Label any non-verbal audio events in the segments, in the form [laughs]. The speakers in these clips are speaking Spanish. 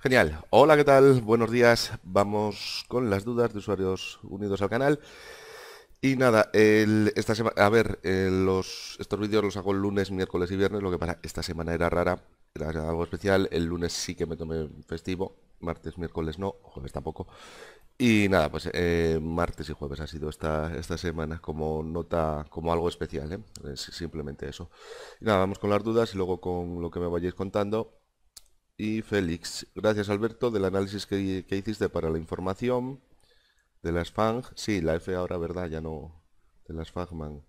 Genial. Hola, ¿qué tal? Buenos días. Vamos con las dudas de usuarios unidos al canal. Y nada, esta semana, a ver, los, estos vídeos los hago el lunes, miércoles y viernes, lo que para esta semana era rara, era algo especial, el lunes sí que me tomé festivo, martes, miércoles no, jueves tampoco, y nada, pues eh, martes y jueves ha sido esta, esta semana como nota, como algo especial, ¿eh? simplemente eso. Y nada, vamos con las dudas y luego con lo que me vayáis contando y Félix. Gracias Alberto del análisis que, hiciste para la información de las FANG. Sí, la F ahora, ¿verdad? Ya no. De las FANGMAN.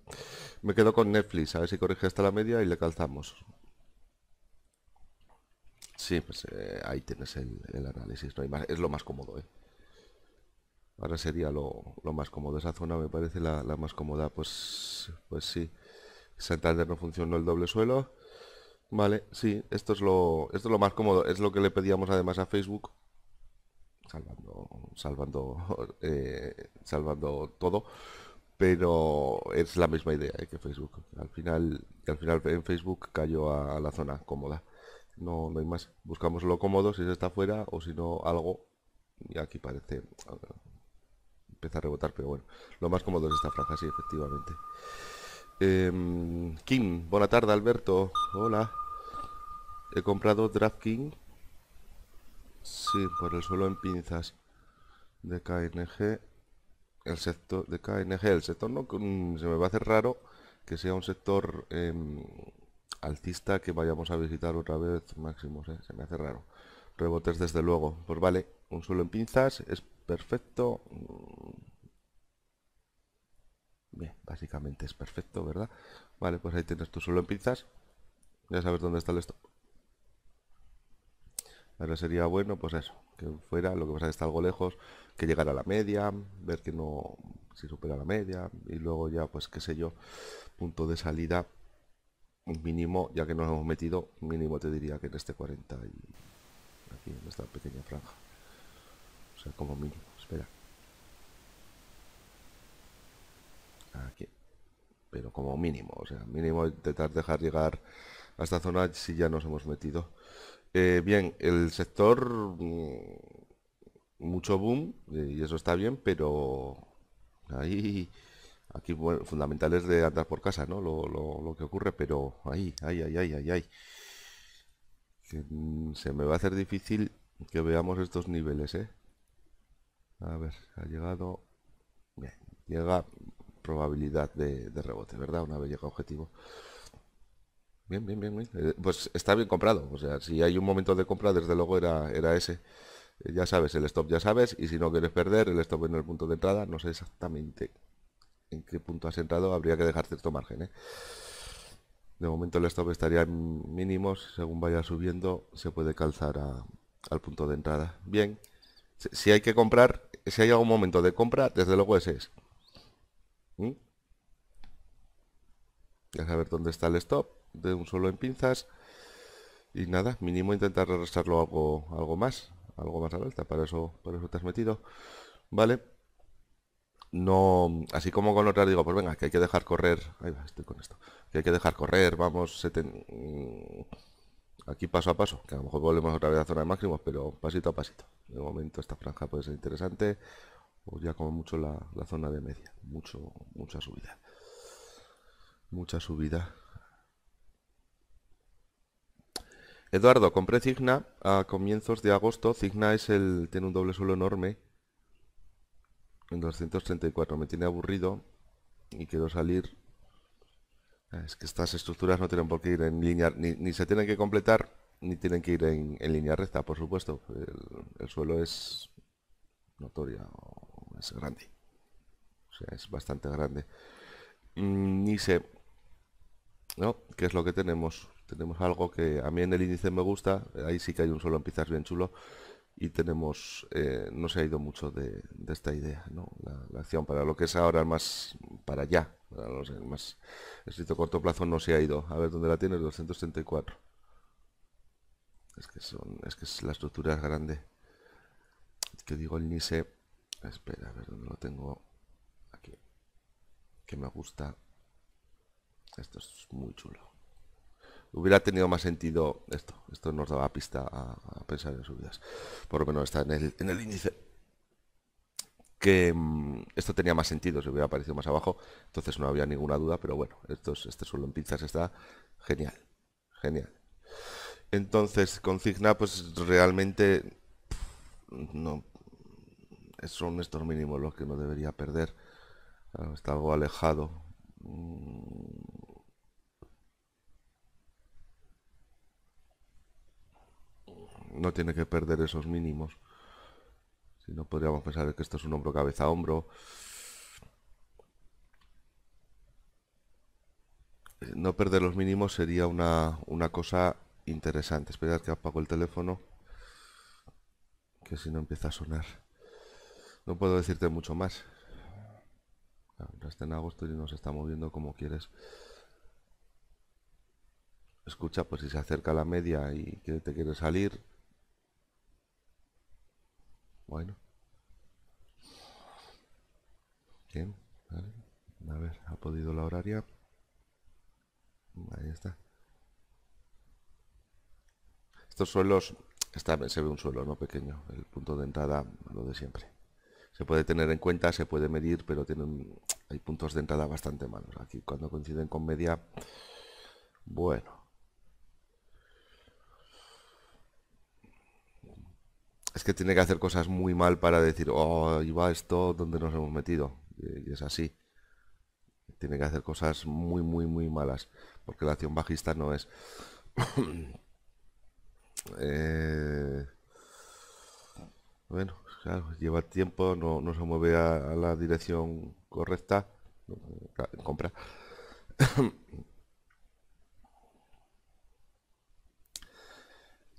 Me quedo con Netflix, a ver si corrige hasta la media y le calzamos. Sí, pues eh, ahí tienes el, análisis, no es lo más cómodo. ¿eh? Ahora sería lo, más cómodo, esa zona me parece la, más cómoda, pues, pues sí. Santander no funcionó el doble suelo. Vale, sí, esto es lo, esto lo más cómodo. Es lo que le pedíamos además a Facebook. Salvando, salvando, [laughs] eh, salvando todo. Pero es la misma idea eh, que Facebook. Al final, al final en Facebook cayó a, la zona cómoda. No, no hay más. Buscamos lo cómodo, si está fuera o si no algo. Y aquí parece. Ah, empieza a rebotar, pero bueno. Lo más cómodo es esta franja, sí, efectivamente. King, em, Kim, buena tarde Alberto. Hola. He comprado King. Sí, por el suelo en pinzas de KNG. El sector de KNG. El sector no se me va a hacer raro que sea un sector em, altista que vayamos a visitar otra vez máximo, se me hace raro. Rebotes desde luego. Pues vale, un suelo en pinzas es perfecto. Bien, básicamente es perfecto, ¿verdad? Vale, pues ahí tienes tu solo en pizzas. Ya sabes dónde está el stop. Ahora sería bueno, pues eso, que fuera, lo que pasa es que está algo lejos, que llegara a la media, ver que no, si supera la media, y luego ya, pues qué sé yo, punto de salida mínimo, ya que nos hemos metido, mínimo te diría que en este 40 y aquí en esta pequeña franja. O sea, como mínimo, espera. aquí. Pero como mínimo, o sea, mínimo intentar dejar llegar a esta zona si ya nos hemos metido. Eh, bien, el sector, mm, mucho boom, eh, y eso está bien, pero ahí, aquí bueno, fundamental es de andar por casa, ¿no? Lo, que ocurre, pero ahí, ahí, ahí, ahí, ahí, mm, se me va a hacer difícil que veamos estos niveles, ¿eh? A ver, ha llegado... Bien, llega probabilidad de, rebote, ¿verdad? Una vez llega objetivo. Bien, bien, bien, bien. Eh, pues está bien comprado. O sea, si hay un momento de compra, desde luego era, era ese. Eh, ya sabes, el stop ya sabes. Y si no quieres perder, el stop en el punto de entrada. No sé exactamente en qué punto has entrado. Habría que dejar cierto margen. ¿eh? De momento el stop estaría en mínimos. Según vaya subiendo, se puede calzar al punto de entrada. Bien. Si- hay que comprar, si hay algún momento de compra, desde luego ese es. ¿Mm? Ya saber dónde está el stop de un solo en pinzas. Y nada, mínimo intentar arrastrarlo algo, algo más. Algo más a la alta, para eso, para eso te has metido. Vale. No, así como con otras digo, pues venga, que hay que dejar correr. Ahí va, estoy con esto. Que hay que dejar correr, vamos, mm, aquí paso a paso. Que a lo mejor volvemos otra vez a zona de máximos, pero pasito a pasito. De momento esta franja puede ser interesante o ya como mucho la, zona de media. Mucho, mucha subida. Mucha subida. Eduardo, compré Cigna a comienzos de agosto. Cigna es el, tiene un doble suelo enorme. En 234. Me tiene aburrido. Y quiero salir. Ah, es que estas estructuras no tienen por qué ir en línea. Ni, se tienen que completar. Ni tienen que ir en, línea recta, por supuesto. El, suelo es notoria es grande. O sea, es bastante grande. ni mm, sé ¿no? ¿Qué es lo que tenemos? Tenemos algo que a mí en el índice me gusta, ahí sí que hay un solo en bien chulo, y tenemos, eh, no se ha ido mucho de, esta idea, ¿no? La, acción para lo que es ahora más para allá, más escrito corto plazo no se ha ido. A ver dónde la tienes, 234. Es que son, es que es la estructura grande. Que digo el NISE Espera, a ver dónde lo tengo. Aquí. Que me gusta. Esto es muy chulo. Hubiera tenido más sentido esto. Esto nos daba pista a, pensar en subidas. Por lo menos está en el, índice. Que mm, esto tenía más sentido, si hubiera aparecido más abajo. Entonces no había ninguna duda, pero bueno, esto este suelo en pizzas está genial. Genial. Entonces, con Cigna, pues realmente no, son estos mínimos los que no debería perder. Ah, está algo alejado. Mm. No tiene que perder esos mínimos. Si no, podríamos pensar que esto es un hombro cabeza a hombro. Eh, no perder los mínimos sería una, una cosa interesante. Esperar que apago el teléfono. Que si no empieza a sonar. No puedo decirte mucho más. No está en agosto y nos está moviendo como quieres. Escucha, pues si se acerca la media y que te quiere salir. Bueno. Bien, A ver, ha podido la horaria. Ahí está. Estos suelos, está, se ve un suelo no pequeño, el punto de entrada, lo de siempre se puede tener en cuenta, se puede medir, pero tienen, hay puntos de entrada bastante malos. Aquí cuando coinciden con media, bueno. Es que tiene que hacer cosas muy mal para decir, oh, iba va esto, donde nos hemos metido? Y es así. Tiene que hacer cosas muy, muy, muy malas, porque la acción bajista no es... [coughs] Eh, bueno, lleva tiempo, no, se mueve a, la dirección correcta. Eh, compra. [coughs]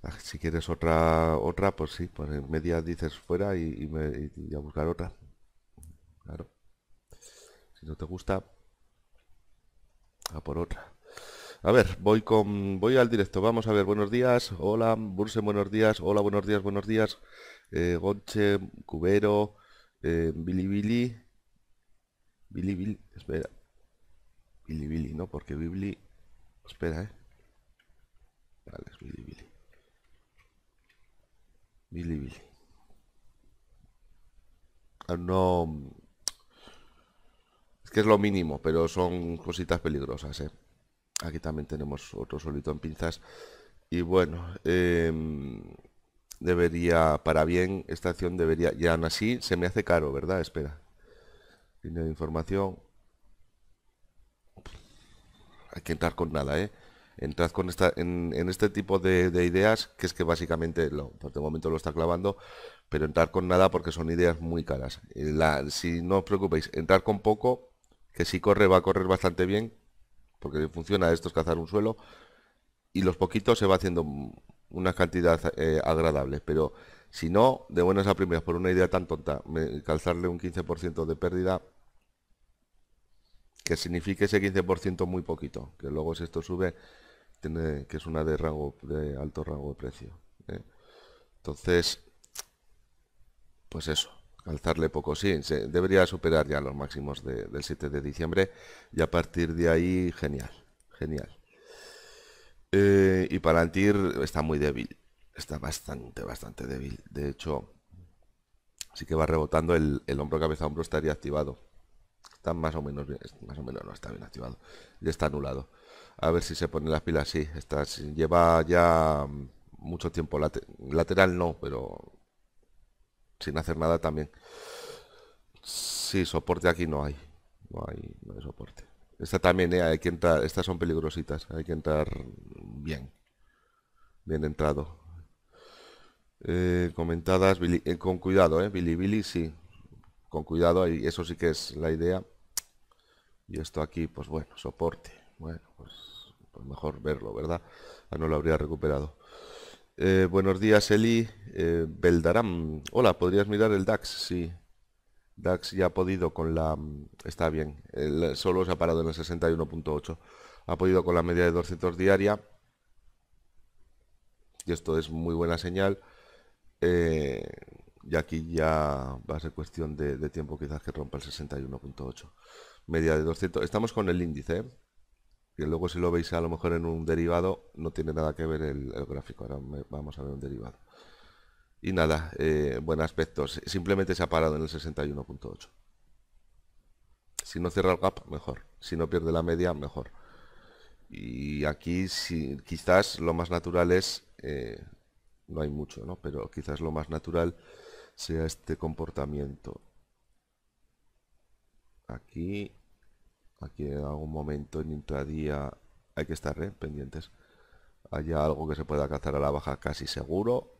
Ah, si quieres otra, otra, pues sí, pues en media dices fuera y, y a buscar otra. Claro. Si no te gusta, a por otra. A ver, voy con voy al directo. Vamos a ver, buenos días. Hola, Bursen, buenos días. Hola, buenos días, buenos días. Eh, Gonche, Cubero, eh, Billy Billy. Billy Billy, espera. Billy Billy, no, porque Billy. Espera, eh. Vale, es Billy Billy. Billy Billy. Ah, no. Es que es lo mínimo, pero son cositas peligrosas, eh. Aquí también tenemos otro solito en pinzas. Y bueno, em, debería, para bien, esta acción debería, y aún así se me hace caro, ¿verdad? Espera. Línea de información. Hay que entrar con nada, ¿eh? Entrad con esta, en, este tipo de, ideas, que es que básicamente, lo, por el momento lo está clavando, pero entrar con nada porque son ideas muy caras. Eh, la, si no os preocupéis, entrar con poco, que si corre va a correr bastante bien, porque funciona esto es cazar un suelo, y los poquitos se va haciendo una cantidad eh, agradable, pero si no, de buenas a primeras, por una idea tan tonta, calzarle un 15% de pérdida, que signifique ese 15% muy poquito, que luego si esto sube, que es una de rango de alto rango de precio. ¿eh? Entonces, pues eso alzarle poco. Sí, se debería superar ya los máximos del 7 de diciembre y a partir de ahí, genial, genial. Eh, y Palantir está muy débil, está bastante, bastante débil. De hecho, así que va rebotando el, hombro cabeza hombro estaría activado. Está más o menos bien, más o menos no está bien activado, ya está anulado. A ver si se pone las pilas, sí, está, lleva ya mucho tiempo, lateral no, pero sin hacer nada también. Sí, soporte aquí no hay. No hay, soporte. Esta también, eh, hay que entrar. Estas son peligrositas. Hay que entrar bien. Bien entrado. Eh, comentadas, eh, con cuidado, ¿eh? Billy Billy, sí. Con cuidado, y eso sí que es la idea. Y esto aquí, pues bueno, soporte. Bueno, pues, pues mejor verlo, ¿verdad? Ah, no lo habría recuperado. Eh, buenos días, Eli. Eh, Beldaram. Hola, ¿podrías mirar el DAX? Sí. DAX ya ha podido con la... Mm, está bien. solo se ha parado en el 61.8. Ha podido con la media de 200 diaria. Y esto es muy buena señal. Eh, y aquí ya va a ser cuestión de, de tiempo quizás que rompa el 61.8. Media de 200. Estamos con el índice. ¿eh? que luego si lo veis a lo mejor en un derivado, no tiene nada que ver el, gráfico. Ahora vamos a ver un derivado. Y nada, eh, buen aspecto. Simplemente se ha parado en el 61.8. Si no cierra el gap, mejor. Si no pierde la media, mejor. Y aquí si, quizás lo más natural es, eh, no hay mucho, ¿no? pero quizás lo más natural sea este comportamiento. Aquí aquí en algún momento en intradía hay que estar eh, pendientes haya algo que se pueda cazar a la baja casi seguro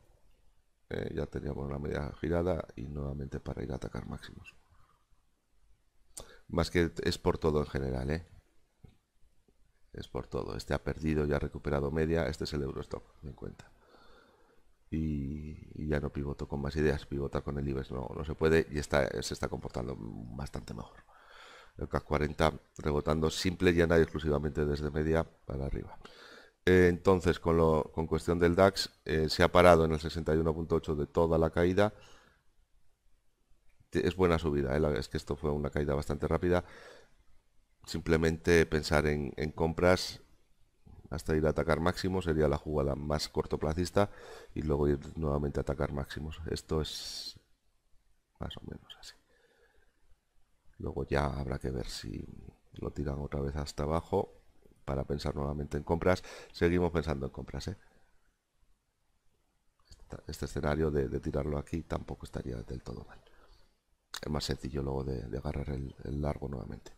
eh, ya teníamos la media girada y nuevamente para ir a atacar máximos más que es por todo en general eh. es por todo este ha perdido y ha recuperado media este es el Eurostock en cuenta y, ya no pivoto con más ideas pivota con el IBEX no, no se puede y está, se está comportando bastante mejor el CAC 40 rebotando simple, llena y exclusivamente desde media para arriba. Eh, entonces, con, lo, con, cuestión del DAX, eh, se ha parado en el 61.8 de toda la caída. Es buena subida, eh, es que esto fue una caída bastante rápida. Simplemente pensar en, compras hasta ir a atacar máximos sería la jugada más cortoplacista y luego ir nuevamente a atacar máximos. Esto es más o menos así. Luego ya habrá que ver si lo tiran otra vez hasta abajo para pensar nuevamente en compras. Seguimos pensando en compras. ¿eh? Este escenario de, tirarlo aquí tampoco estaría del todo mal. Es más sencillo luego de, agarrar el largo nuevamente.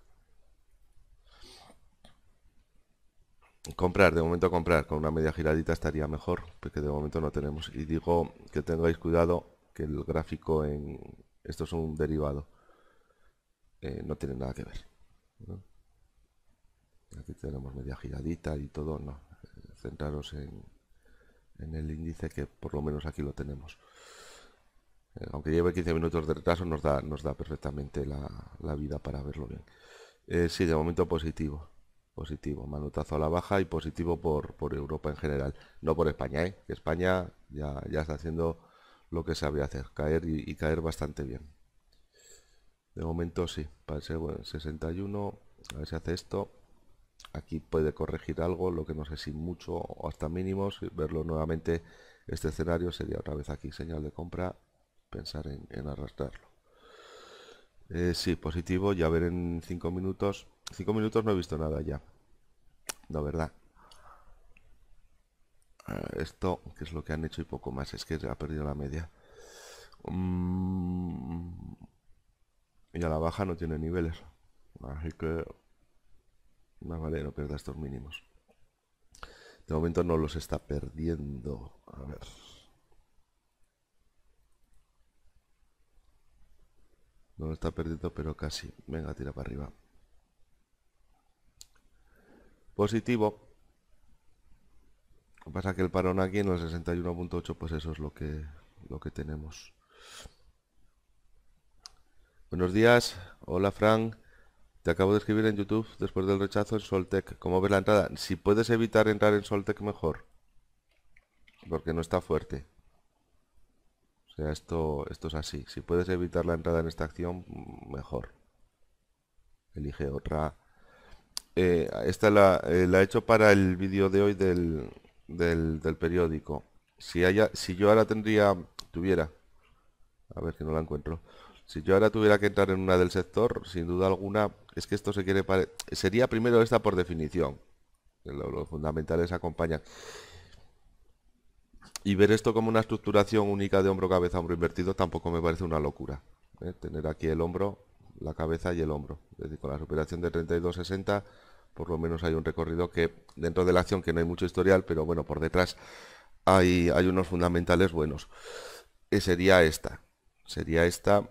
comprar, de momento comprar, con una media giradita estaría mejor, porque de momento no tenemos. Y digo que tengáis cuidado que el gráfico en... Esto es un derivado. Eh, no tiene nada que ver. Aquí tenemos media giradita y todo, no. Eh, centraros en, en el índice que por lo menos aquí lo tenemos. Eh, aunque lleve 15 minutos de retraso nos da, nos da perfectamente la, vida para verlo bien. si sí, de momento positivo. Positivo, manotazo a la baja y positivo por, por Europa en general. No por España, ¿eh? España ya, ya está haciendo lo que sabía hacer, caer y caer bastante bien. De momento sí, parece bueno, 61, a ver si hace esto. Aquí puede corregir algo, lo que no sé si mucho o hasta mínimos. Verlo nuevamente, este escenario sería otra vez aquí señal de compra, pensar en, arrastrarlo. Eh, sí, positivo, ya ver en 5 minutos. 5 minutos no he visto nada ya. No, ¿verdad? Esto, que es lo que han hecho y poco más, es que ha perdido la media. Mm, y a la baja no tiene niveles. Así que vale no pierda estos mínimos. De momento no los está perdiendo. A ver. No lo está perdiendo, pero casi. Venga, tira para arriba. Positivo. Lo que pasa es que el parón aquí en el 61.8, pues eso es lo que, lo que tenemos. Buenos días, hola Frank. Te acabo de escribir en YouTube después del rechazo en Soltec. ¿Cómo ves la entrada? Si puedes evitar entrar en Soltec mejor. Porque no está fuerte. O sea, esto, esto es así. Si puedes evitar la entrada en esta acción, mejor. Elige otra. Eh, esta eh, la, he hecho para el vídeo de hoy del, del, periódico. Si, haya, si yo ahora tendría... Tuviera... A ver que no la encuentro si yo ahora tuviera que entrar en una del sector, sin duda alguna, es que esto se quiere Sería primero esta por definición. Los fundamentales acompañan. Y ver esto como una estructuración única de hombro, cabeza, hombro invertido tampoco me parece una locura. ¿eh? Tener aquí el hombro, la cabeza y el hombro. Es decir, con la superación de 32.60, por lo menos hay un recorrido que dentro de la acción que no hay mucho historial, pero bueno, por detrás hay, hay unos fundamentales buenos. Eh, sería esta. Sería esta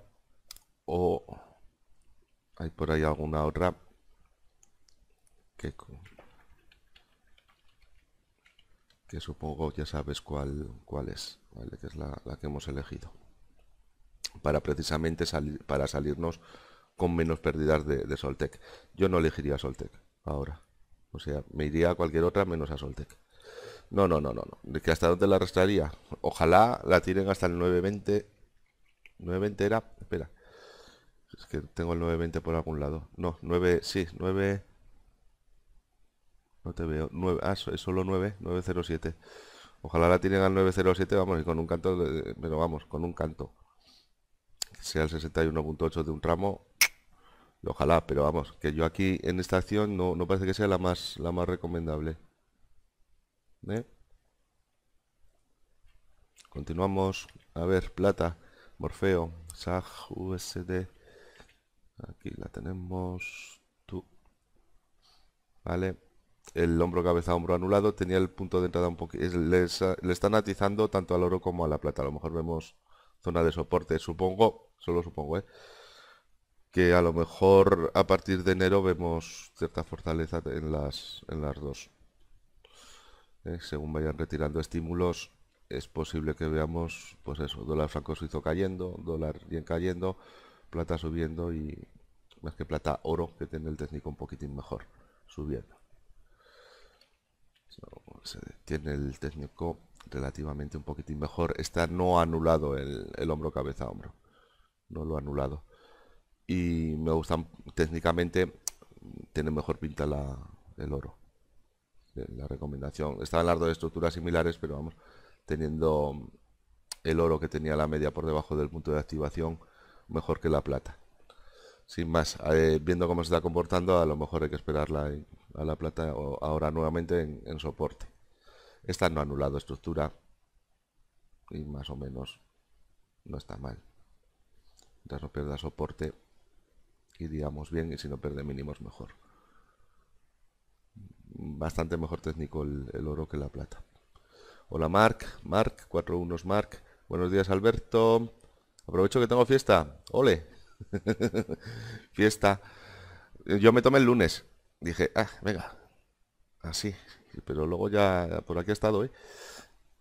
o hay por ahí alguna otra que, que supongo ya sabes cuál, cuál es, que es la, que hemos elegido para precisamente salir para salirnos con menos pérdidas de, Soltec. Yo no elegiría Soltec ahora. O sea, me iría a cualquier otra menos a Soltec. No, no, no, no, no. ¿De que hasta dónde la restaría? Ojalá la tiren hasta el 920. 920 era. Espera. Es que tengo el 920 por algún lado. No, 9, sí, 9... No te veo. 9, ah, es solo 9, 907. Ojalá la tienen al 907, vamos, y con un canto, pero vamos, con un canto. sea el 61.8 de un tramo, ojalá, pero vamos, que yo aquí en esta acción no, parece que sea la más, la más recomendable. ¿Eh? Continuamos, a ver, plata, Morfeo, SAG, USD, Aquí la tenemos tú. Vale. El hombro cabeza hombro anulado tenía el punto de entrada un poquito... Le, le están atizando tanto al oro como a la plata. A lo mejor vemos zona de soporte, supongo, solo supongo, ¿eh? que a lo mejor a partir de enero vemos cierta fortaleza en las, en las dos. Eh, según vayan retirando estímulos, es posible que veamos, pues eso, dólar franco suizo cayendo, dólar bien cayendo, plata subiendo y más que plata, oro, que tiene el técnico un poquitín mejor subiendo. tiene el técnico relativamente un poquitín mejor. está no anulado el, hombro cabeza hombro. No lo ha anulado. Y me gustan técnicamente, tiene mejor pinta la, el oro. Eh, la recomendación. está las de estructuras similares, pero vamos, teniendo el oro que tenía la media por debajo del punto de activación, mejor que la plata. Sin más, eh, viendo cómo se está comportando, a lo mejor hay que esperarla a la plata o ahora nuevamente en, soporte. Esta no ha anulado estructura y más o menos no está mal. Mientras no pierda soporte, iríamos bien y si no pierde mínimos mejor. Bastante mejor técnico el, oro que la plata. Hola Marc, Marc, 41 Marc. Buenos días Alberto. Aprovecho que tengo fiesta. Ole. [laughs] fiesta. Yo me tomé el lunes. Dije, ah, venga. Así. Pero luego ya por aquí ha estado, ¿eh?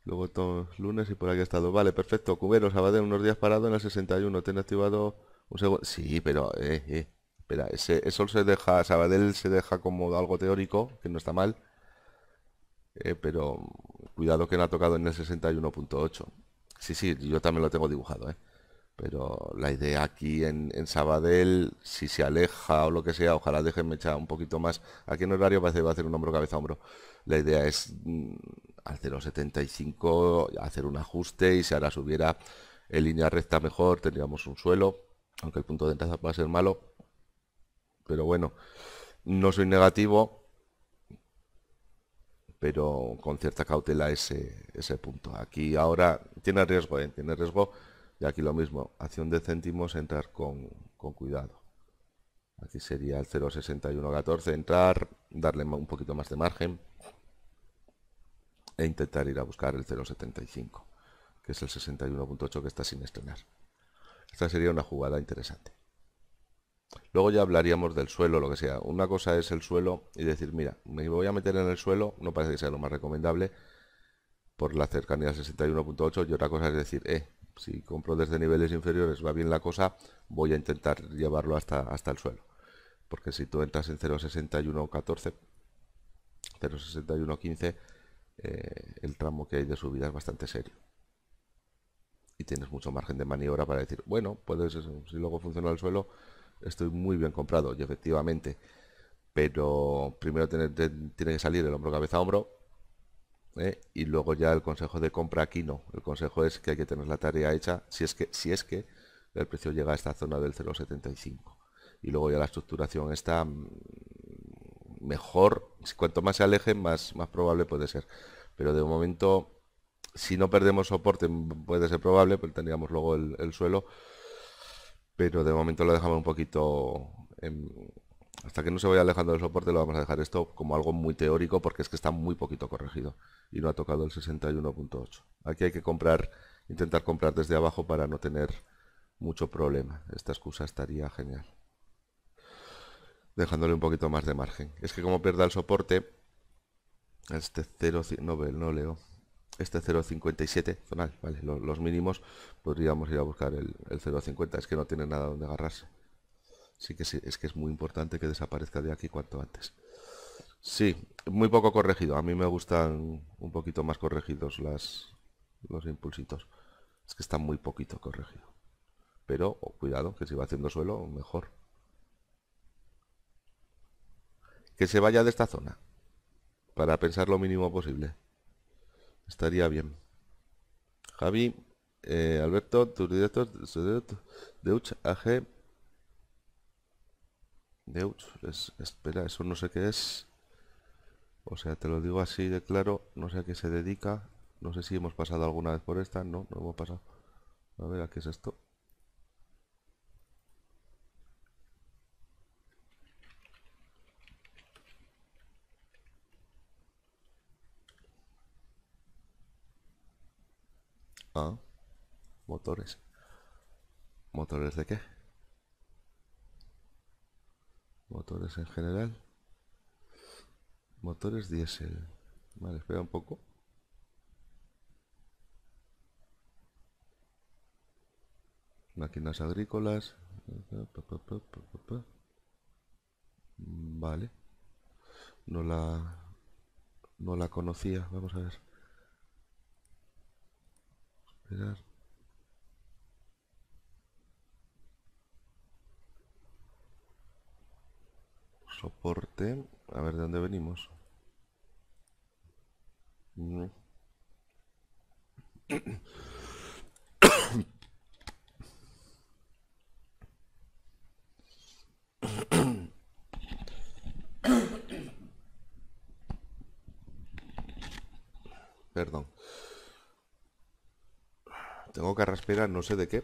Luego todos lunes y por aquí ha estado. Vale, perfecto. Cubero, Sabadell, unos días parado en el 61. Tiene activado un segundo. Sí, pero, eh, eh Espera, eso se deja, Sabadell se deja como algo teórico, que no está mal. Eh, pero cuidado que no ha tocado en el 61.8. Sí, sí, yo también lo tengo dibujado, ¿eh? Pero la idea aquí en, en, Sabadell, si se aleja o lo que sea, ojalá déjenme echar un poquito más. Aquí en el parece va a hacer un hombro cabeza hombro. La idea es mm, al 0,75 hacer un ajuste y si ahora subiera en línea recta mejor, tendríamos un suelo, aunque el punto de entrada va a ser malo. Pero bueno, no soy negativo, pero con cierta cautela ese, ese punto. Aquí ahora tiene riesgo, ¿eh? tiene riesgo y aquí lo mismo, acción de céntimos, entrar con, con cuidado. Aquí sería el 0.6114, entrar, darle un poquito más de margen e intentar ir a buscar el 0.75, que es el 61.8 que está sin estrenar. Esta sería una jugada interesante. Luego ya hablaríamos del suelo, lo que sea. Una cosa es el suelo y decir, mira, me voy a meter en el suelo, no parece que sea lo más recomendable por la cercanía del 61.8, y otra cosa es decir, eh, si compro desde niveles inferiores va bien la cosa, voy a intentar llevarlo hasta, hasta el suelo. Porque si tú entras en 0.61.14, 0.61.15, eh, el tramo que hay de subida es bastante serio. Y tienes mucho margen de maniobra para decir, bueno, puedes, si luego funciona el suelo, estoy muy bien comprado. Y efectivamente, pero primero tiene, tiene que salir el hombro cabeza a hombro ¿eh? y luego ya el consejo de compra aquí no. El consejo es que hay que tener la tarea hecha si es que, si es que el precio llega a esta zona del 0,75. Y luego ya la estructuración está mm, mejor. Cuanto más se aleje, más, más probable puede ser. Pero de momento, si no perdemos soporte, mm, puede ser probable, pero pues tendríamos luego el suelo. Pero de momento lo dejamos un poquito en, hasta que no se vaya alejando del soporte lo vamos a dejar esto como algo muy teórico porque es que está muy poquito corregido y no ha tocado el 61.8. Aquí hay que comprar, intentar comprar desde abajo para no tener mucho problema. Esta excusa estaría genial. Dejándole un poquito más de margen. Es que como pierda el soporte, este no, leo, este 0.57 zonal, vale, los, mínimos podríamos ir a buscar el, el 0.50, es que no tiene nada donde agarrarse. Sí que sí, es que es muy importante que desaparezca de aquí cuanto antes. Sí, muy poco corregido. A mí me gustan un poquito más corregidos las, los impulsitos. Es que está muy poquito corregido. Pero oh, cuidado, que si va haciendo suelo, mejor. Que se vaya de esta zona. Para pensar lo mínimo posible. Estaría bien. Javi, eh, Alberto, tus directos de Ucha... AG, Deutsch es, espera, eso no sé qué es. O sea, te lo digo así de claro, no sé a qué se dedica. No sé si hemos pasado alguna vez por esta, no, no hemos pasado. A ver, ¿a qué es esto? Ah, motores. ¿Motores de qué? motores en general motores diésel vale espera un poco máquinas agrícolas vale no la no la conocía vamos a ver Soporte. A ver, ¿de dónde venimos? Mm. Perdón. Tengo que respirar, no sé de qué.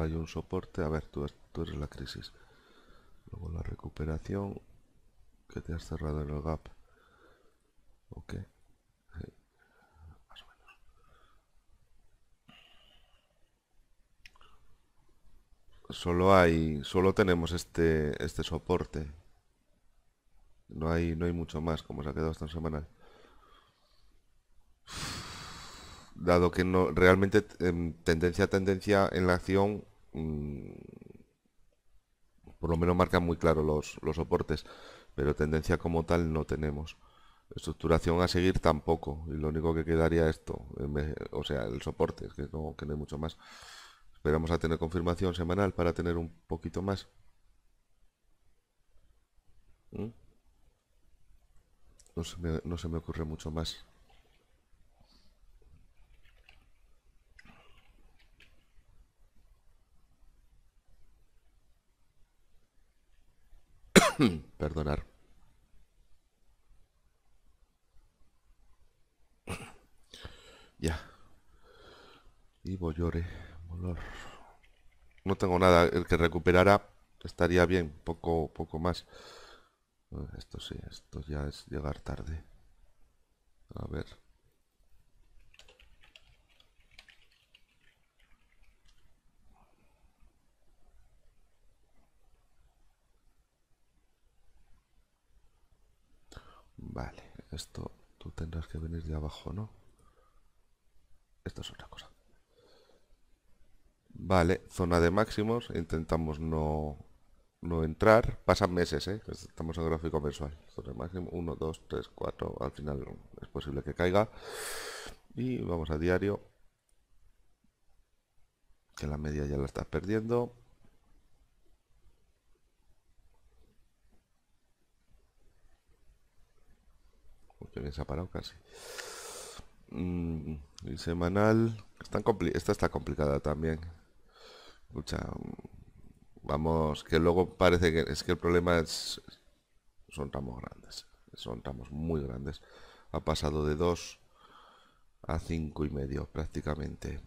hay un soporte. A ver, tú, eres la crisis. Luego la recuperación, que te has cerrado en el gap. Ok. Solo hay, solo tenemos este, este soporte. No hay, no hay mucho más, como se ha quedado esta semana dado que no realmente em, tendencia a tendencia en la acción mm, por lo menos marcan muy claro los, soportes pero tendencia como tal no tenemos estructuración a seguir tampoco y lo único que quedaría esto o sea el soporte que no, que no hay mucho más esperamos a tener confirmación semanal para tener un poquito más ¿Mm? no, se me, no se me ocurre mucho más [clears throat] perdonar. [clears throat] Ya. Y lloré, llore No tengo nada. El que recuperara estaría bien, poco, poco más. Ah, esto sí, esto ya es llegar tarde. A ver. Vale, esto tú tendrás que venir de abajo, ¿no? Esto es otra cosa. Vale, zona de máximos, intentamos no, no entrar. Pasan meses, ¿eh? Estamos en gráfico mensual. Zona de máximo, 1, 2, 3, 4, al final es posible que caiga. Y vamos a diario. Que la media ya la estás perdiendo. También se ha parado casi. Mm, y semanal. está esta está complicada también. Escucha, vamos, que luego parece que es que el problema es. Son tamos grandes. Son tamos muy grandes. Ha pasado de 2 a 5 y medio prácticamente.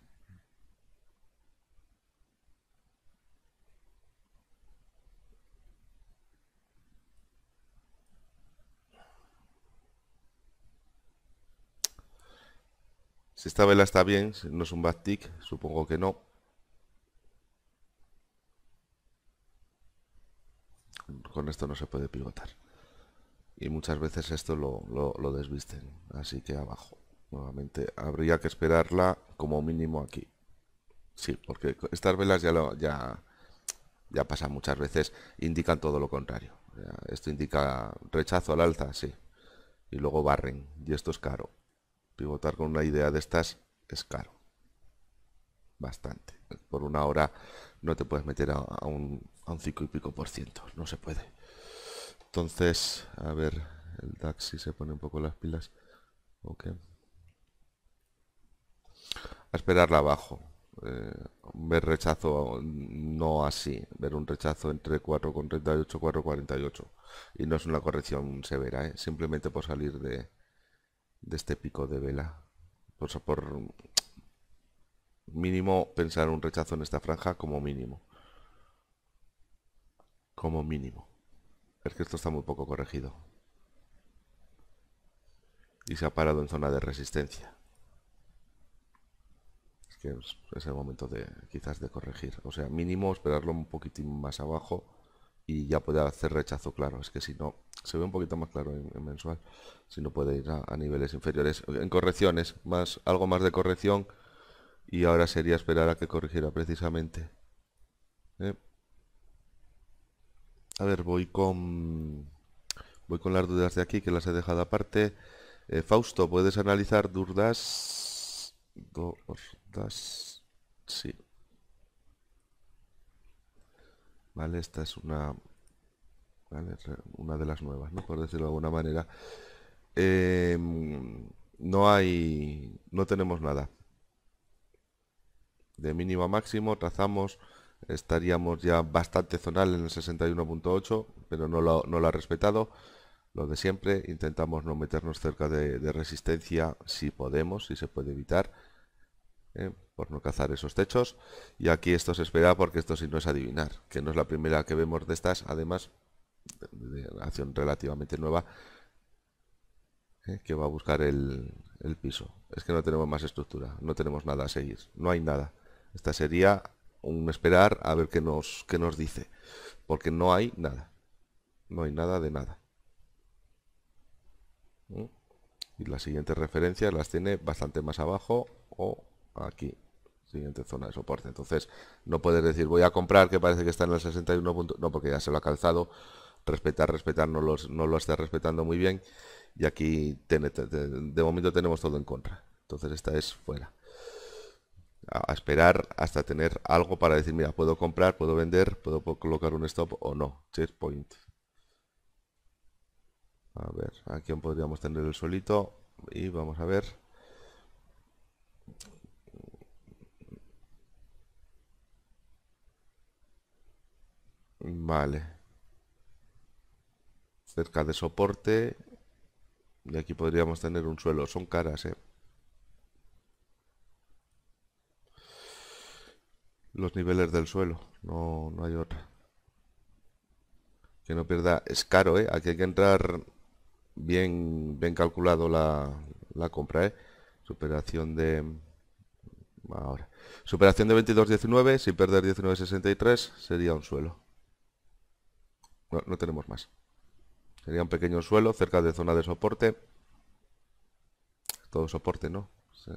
Si esta vela está bien, si no es un backtick, supongo que no. Con esto no se puede pivotar. Y muchas veces esto lo, lo, desvisten. Así que abajo. Nuevamente habría que esperarla como mínimo aquí. Sí, porque estas velas ya, pasan ya, ya muchas veces, indican todo lo contrario. Esto indica rechazo al alza, sí. Y luego barren, y esto es caro votar con una idea de estas es caro. Bastante. Por una hora no te puedes meter a, un, un 5 y pico por ciento. No se puede. Entonces, a ver, el DAX si se pone un poco las pilas. Ok. A esperarla abajo. Eh, ver rechazo no así, ver un rechazo entre 4,38 y 4,48. Y no es una corrección severa, ¿eh? simplemente por salir de, de este pico de vela. por mínimo pensar un rechazo en esta franja como mínimo. Como mínimo. Es que esto está muy poco corregido. Y se ha parado en zona de resistencia. Es que es, el momento de quizás de corregir. O sea, mínimo esperarlo un poquitín más abajo y ya puede hacer rechazo, claro. Es que si no, se ve un poquito más claro en, mensual. Si no puede ir a, niveles inferiores. En correcciones, más algo más de corrección. Y ahora sería esperar a que corrigiera precisamente. ¿Eh? A ver, voy con... Voy con las dudas de aquí, que las he dejado aparte. Eh, Fausto, ¿puedes analizar dudas? Dudas... Sí, ¿vale? Esta es una, una de las nuevas, ¿no? Por decirlo de alguna manera. Em, no hay, no tenemos nada. De mínimo a máximo trazamos, estaríamos ya bastante zonal en el 61.8, pero no lo, ha respetado. Lo de siempre, intentamos no meternos cerca de, resistencia si podemos, si se puede evitar. ¿eh? no cazar esos techos. Y aquí esto se espera porque esto sí no es adivinar, que no es la primera que vemos de estas, además de, acción relativamente nueva, ¿eh? que va a buscar el, piso. Es que no tenemos más estructura, no tenemos nada a seguir, no hay nada. Esta sería un esperar a ver qué nos, qué nos dice, porque no hay nada, no hay nada de nada. ¿Mm? Y las siguientes referencias las tiene bastante más abajo o aquí siguiente zona de soporte. Entonces, no puedes decir voy a comprar que parece que está en el 61. No, porque ya se lo ha calzado. Respetar, respetar, no, los, no lo está respetando muy bien. Y aquí de momento tenemos todo en contra. Entonces, esta es fuera. A, esperar hasta tener algo para decir, mira, puedo comprar, puedo vender, puedo colocar un stop o no. Checkpoint. A ver, ¿a quién podríamos tener el solito? Y vamos a ver. Vale. Cerca de soporte. Y aquí podríamos tener un suelo. Son caras, ¿eh? Los niveles del suelo. No, hay otra. Que no pierda. Es caro, ¿eh? Aquí hay que entrar bien, bien calculado la, compra, ¿eh? Superación de... Ahora. Superación de 22.19 Si perder 19.63 sería un suelo. No, no tenemos más. Sería un pequeño suelo cerca de zona de soporte. Todo soporte, ¿no?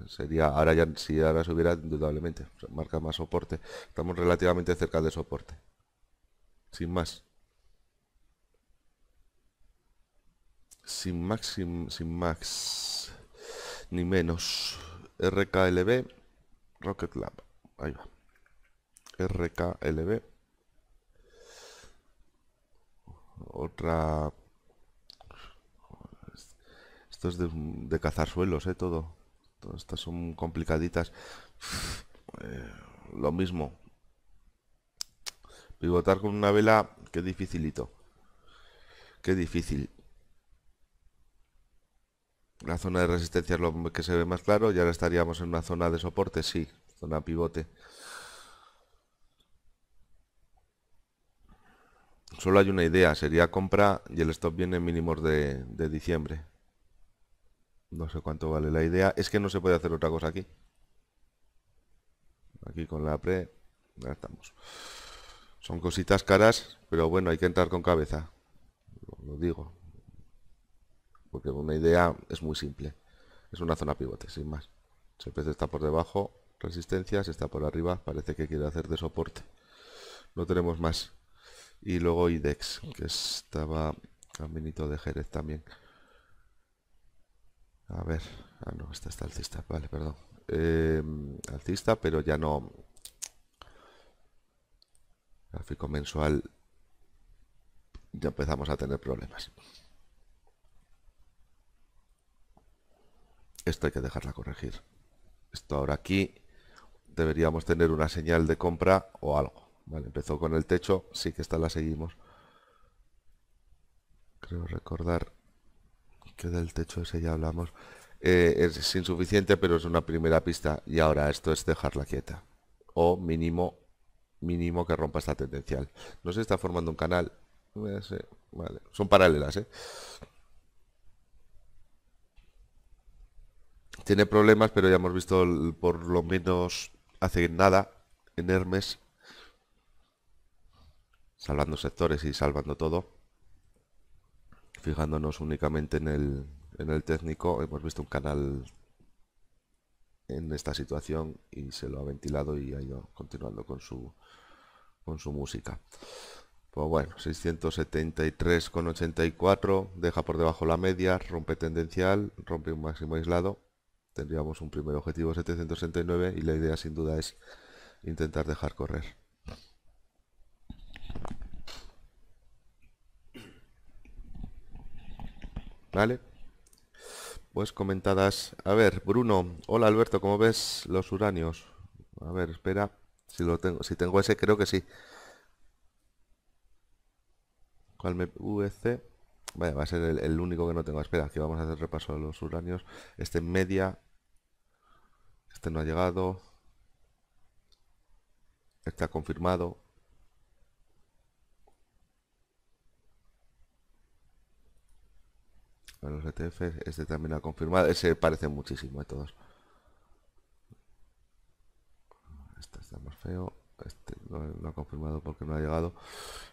Sería, ahora ya, si ahora hubiera, indudablemente. marca más soporte. Estamos relativamente cerca de soporte. Sin más. Sin max, sin, más. max. Ni menos. RKLB, Rocket Lab. Ahí va. RKLB otra... Esto es de, cazar suelos, ¿eh? Todo. Todas estas son complicaditas. Eh, lo mismo. Pivotar con una vela, qué dificilito. Qué difícil. La zona de resistencia es lo que se ve más claro. Y ahora estaríamos en una zona de soporte, sí. Zona pivote. Solo hay una idea, sería compra y el stop viene mínimos de, diciembre. No sé cuánto vale la idea. Es que no se puede hacer otra cosa aquí. Aquí con la pre... Ya estamos. Son cositas caras, pero bueno, hay que entrar con cabeza. Lo digo. Porque una idea es muy simple. Es una zona pivote, sin más. Si el está por debajo, resistencias, está por arriba, parece que quiere hacer de soporte. No tenemos más. Y luego IDEX, que estaba caminito de Jerez también. A ver, ah no, esta está alcista, vale, perdón. Em, alcista, pero ya no. Gráfico mensual. Ya empezamos a tener problemas. Esto hay que dejarla corregir. Esto ahora aquí deberíamos tener una señal de compra o algo. Vale, empezó con el techo, sí que esta la seguimos. Creo recordar que del techo ese ya hablamos. Eh, es insuficiente, pero es una primera pista. Y ahora esto es dejarla quieta. O mínimo, mínimo que rompa esta tendencial. No se está formando un canal. Eh, son paralelas, ¿eh? Tiene problemas, pero ya hemos visto por lo menos hace nada en Hermes salvando sectores y salvando todo, fijándonos únicamente en el, en el técnico, hemos visto un canal en esta situación y se lo ha ventilado y ha ido continuando con su, con su música. Pues bueno, 673,84, deja por debajo la media, rompe tendencial, rompe un máximo aislado. Tendríamos un primer objetivo 769 y la idea sin duda es intentar dejar correr. Vale. Pues comentadas. A ver, Bruno. Hola Alberto, ¿cómo ves los uranios? A ver, espera. Si lo tengo, si tengo ese, creo que sí. ¿Cuál me VC? E Vaya, va a ser el, único que no tengo. Espera, que vamos a hacer repaso de los uranios. Este en media. Este no ha llegado. Está confirmado. los ETF, este también ha confirmado. Ese parece muchísimo a todos. Este está más feo. Este no lo ha confirmado porque no ha llegado.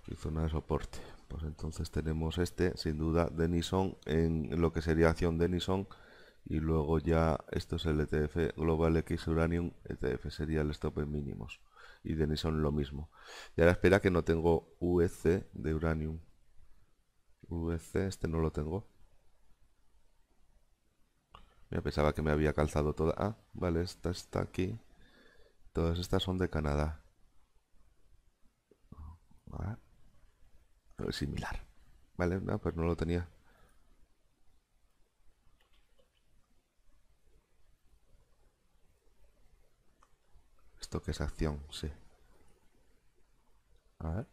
Y zona de soporte. Pues entonces tenemos este, sin duda, Denison en lo que sería acción Denison Y luego ya, esto es el ETF Global X Uranium. ETF sería el stop en mínimos. Y Denison lo mismo. Y ahora espera que no tengo UEC de Uranium. UEC, este no lo tengo me pensaba que me había calzado toda. Ah, vale, esta está aquí. Todas estas son de Canadá. Ah, es similar. Vale, no, pues no lo tenía. Esto que es acción, sí. A ver.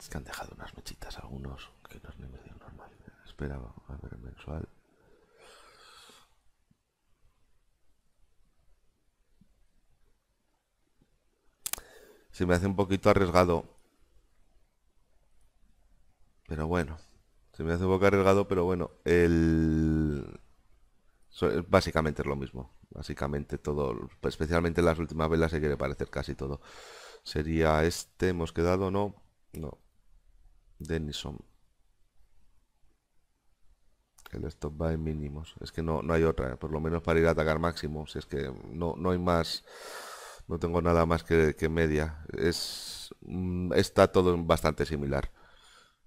Es que han dejado unas mechitas algunos que no es ni medio normal. Esperaba a ver el mensual. Se me hace un poquito arriesgado. Pero bueno. Se me hace un poco arriesgado, pero bueno. El... Básicamente es lo mismo. Básicamente todo. Especialmente las últimas velas se quiere parecer casi todo. Sería este. ¿Hemos quedado? No. No. Denison. El stop va en mínimos. Es que no, no hay otra, por lo menos para ir a atacar máximos Si es que no, no hay más, no tengo nada más que, que media. Es, mm, está todo bastante similar.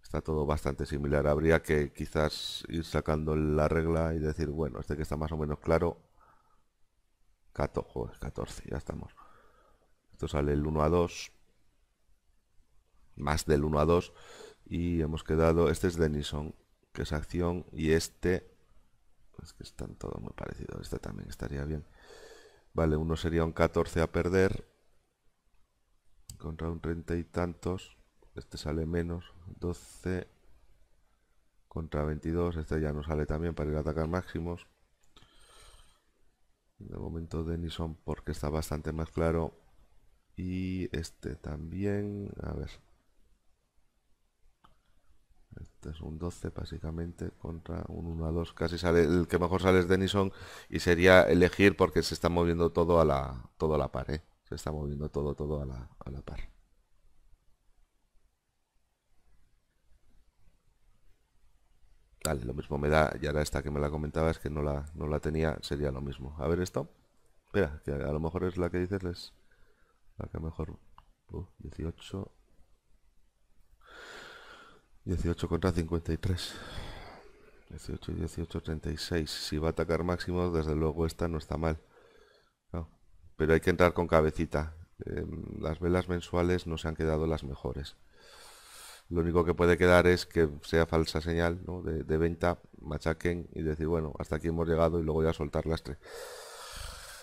Está todo bastante similar. Habría que quizás ir sacando la regla y decir, bueno, este que está más o menos claro. 14, 14, ya estamos. Esto sale el 1 a 2. Más del 1 a 2 y hemos quedado, este es Denison, que es acción, y este, es que están todos muy parecidos, este también estaría bien. Vale, uno sería un 14 a perder, contra un 30 y tantos, este sale menos, 12 contra 22, este ya no sale también para ir a atacar máximos. De momento Denison porque está bastante más claro. Y este también, a ver, este es un 12 básicamente contra un 1 a 2. Casi sale el que mejor sale es Denison y sería elegir porque se está moviendo todo a la, todo la par. ¿eh? Se está moviendo todo, todo a la, a la par. Vale, lo mismo me da, y ahora esta que me la comentaba es que no la, no la tenía, sería lo mismo. A ver esto. Espera, que a lo mejor es la que dices, es la que mejor... 18, uh, 18 contra 53. 18, 18, 36. Si va a atacar máximo, desde luego esta no está mal. Pero hay que entrar con cabecita. Em, las velas mensuales no se han quedado las mejores. Lo único que puede quedar es que sea falsa señal de, de, venta, machaquen y decir, bueno, hasta aquí hemos llegado y luego ya soltar lastre.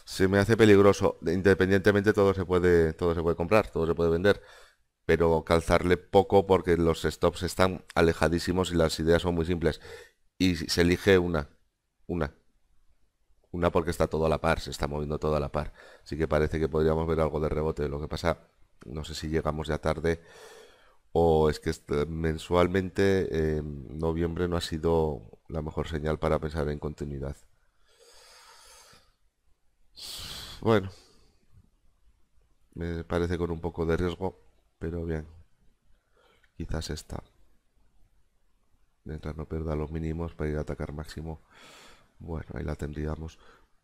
Se me hace peligroso. Independientemente todo se puede, todo se puede comprar, todo se puede vender pero calzarle poco porque los stops están alejadísimos y las ideas son muy simples. Y se elige una, una. Una porque está todo a la par, se está moviendo todo a la par. Así que parece que podríamos ver algo de rebote. Lo que pasa, no sé si llegamos ya tarde o es que mensualmente em, noviembre no ha sido la mejor señal para pensar en continuidad. Bueno, me parece con un poco de riesgo. Pero bien, quizás esta. Mientras no pierda los mínimos para ir a atacar máximo. Bueno, ahí la tendríamos.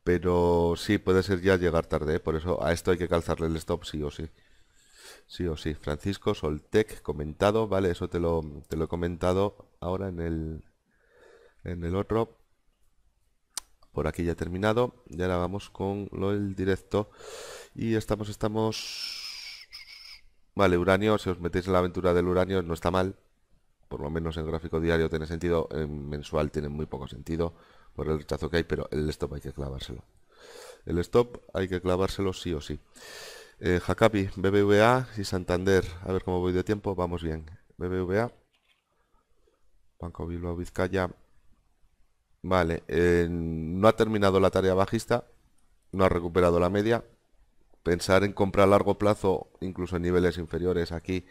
Pero sí, puede ser ya llegar tarde, ¿eh? por eso a esto hay que calzarle el stop sí o sí. Sí o sí. Francisco Soltec, comentado, vale, eso te lo, te lo he comentado ahora en el, en el otro. Por aquí ya he terminado. Y ahora vamos con lo del directo. Y estamos, estamos Vale, uranio, si os metéis en la aventura del uranio no está mal. Por lo menos en gráfico diario tiene sentido, en mensual tiene muy poco sentido por el rechazo que hay, pero el stop hay que clavárselo. El stop hay que clavárselo sí o sí. Eh, Jacapi, BBVA y Santander. A ver cómo voy de tiempo. Vamos bien. BBVA. Banco Bilbao Vizcaya. Vale. Eh, no ha terminado la tarea bajista. No ha recuperado la media pensar en comprar a largo plazo, incluso en niveles inferiores aquí,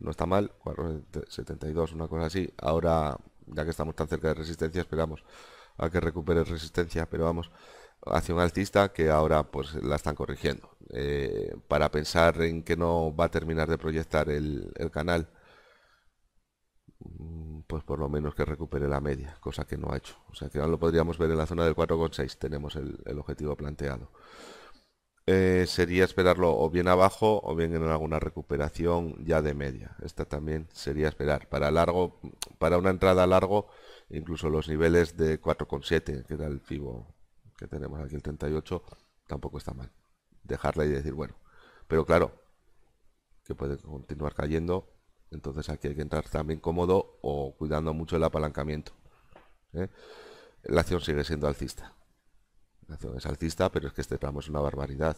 no está mal, 472, una cosa así. Ahora, ya que estamos tan cerca de resistencia, esperamos a que recupere resistencia, pero vamos, hacia un altista que ahora pues la están corrigiendo. Eh, para pensar en que no va a terminar de proyectar el, canal, mm, pues por lo menos que recupere la media, cosa que no ha hecho. O sea que ahora lo podríamos ver en la zona del 4,6, tenemos el objetivo planteado. Eh, sería esperarlo o bien abajo o bien en alguna recuperación ya de media. Esta también sería esperar. Para largo, para una entrada largo, incluso los niveles de 4,7, que era el FIBO que tenemos aquí, el 38, tampoco está mal. Dejarla y decir, bueno, pero claro, que puede continuar cayendo, entonces aquí hay que entrar también cómodo o cuidando mucho el apalancamiento. ¿eh? La acción sigue siendo alcista es alcista, pero es que este tramo es una barbaridad.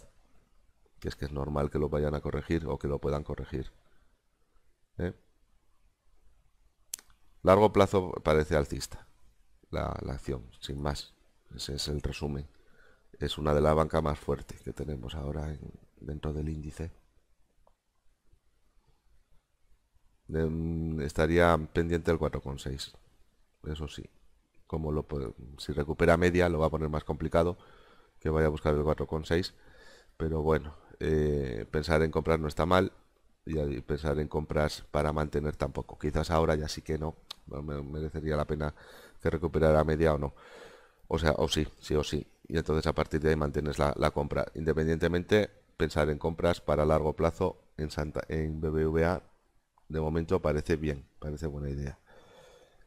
Que es que es normal que lo vayan a corregir o que lo puedan corregir. ¿Eh? Largo plazo parece alcista la, acción, sin más. Ese es el resumen. Es una de las bancas más fuertes que tenemos ahora dentro del índice. Em, estaría pendiente el 4,6. Eso sí lo, si recupera media lo va a poner más complicado que vaya a buscar el 4,6. Pero bueno, eh, pensar en comprar no está mal y pensar en compras para mantener tampoco. Quizás ahora ya sí que no, merecería la pena que recuperara media o no. O sea, o sí, sí o sí. Y entonces a partir de ahí mantienes la, la compra. Independientemente, pensar en compras para largo plazo en, Santa, en BBVA de momento parece bien, parece buena idea.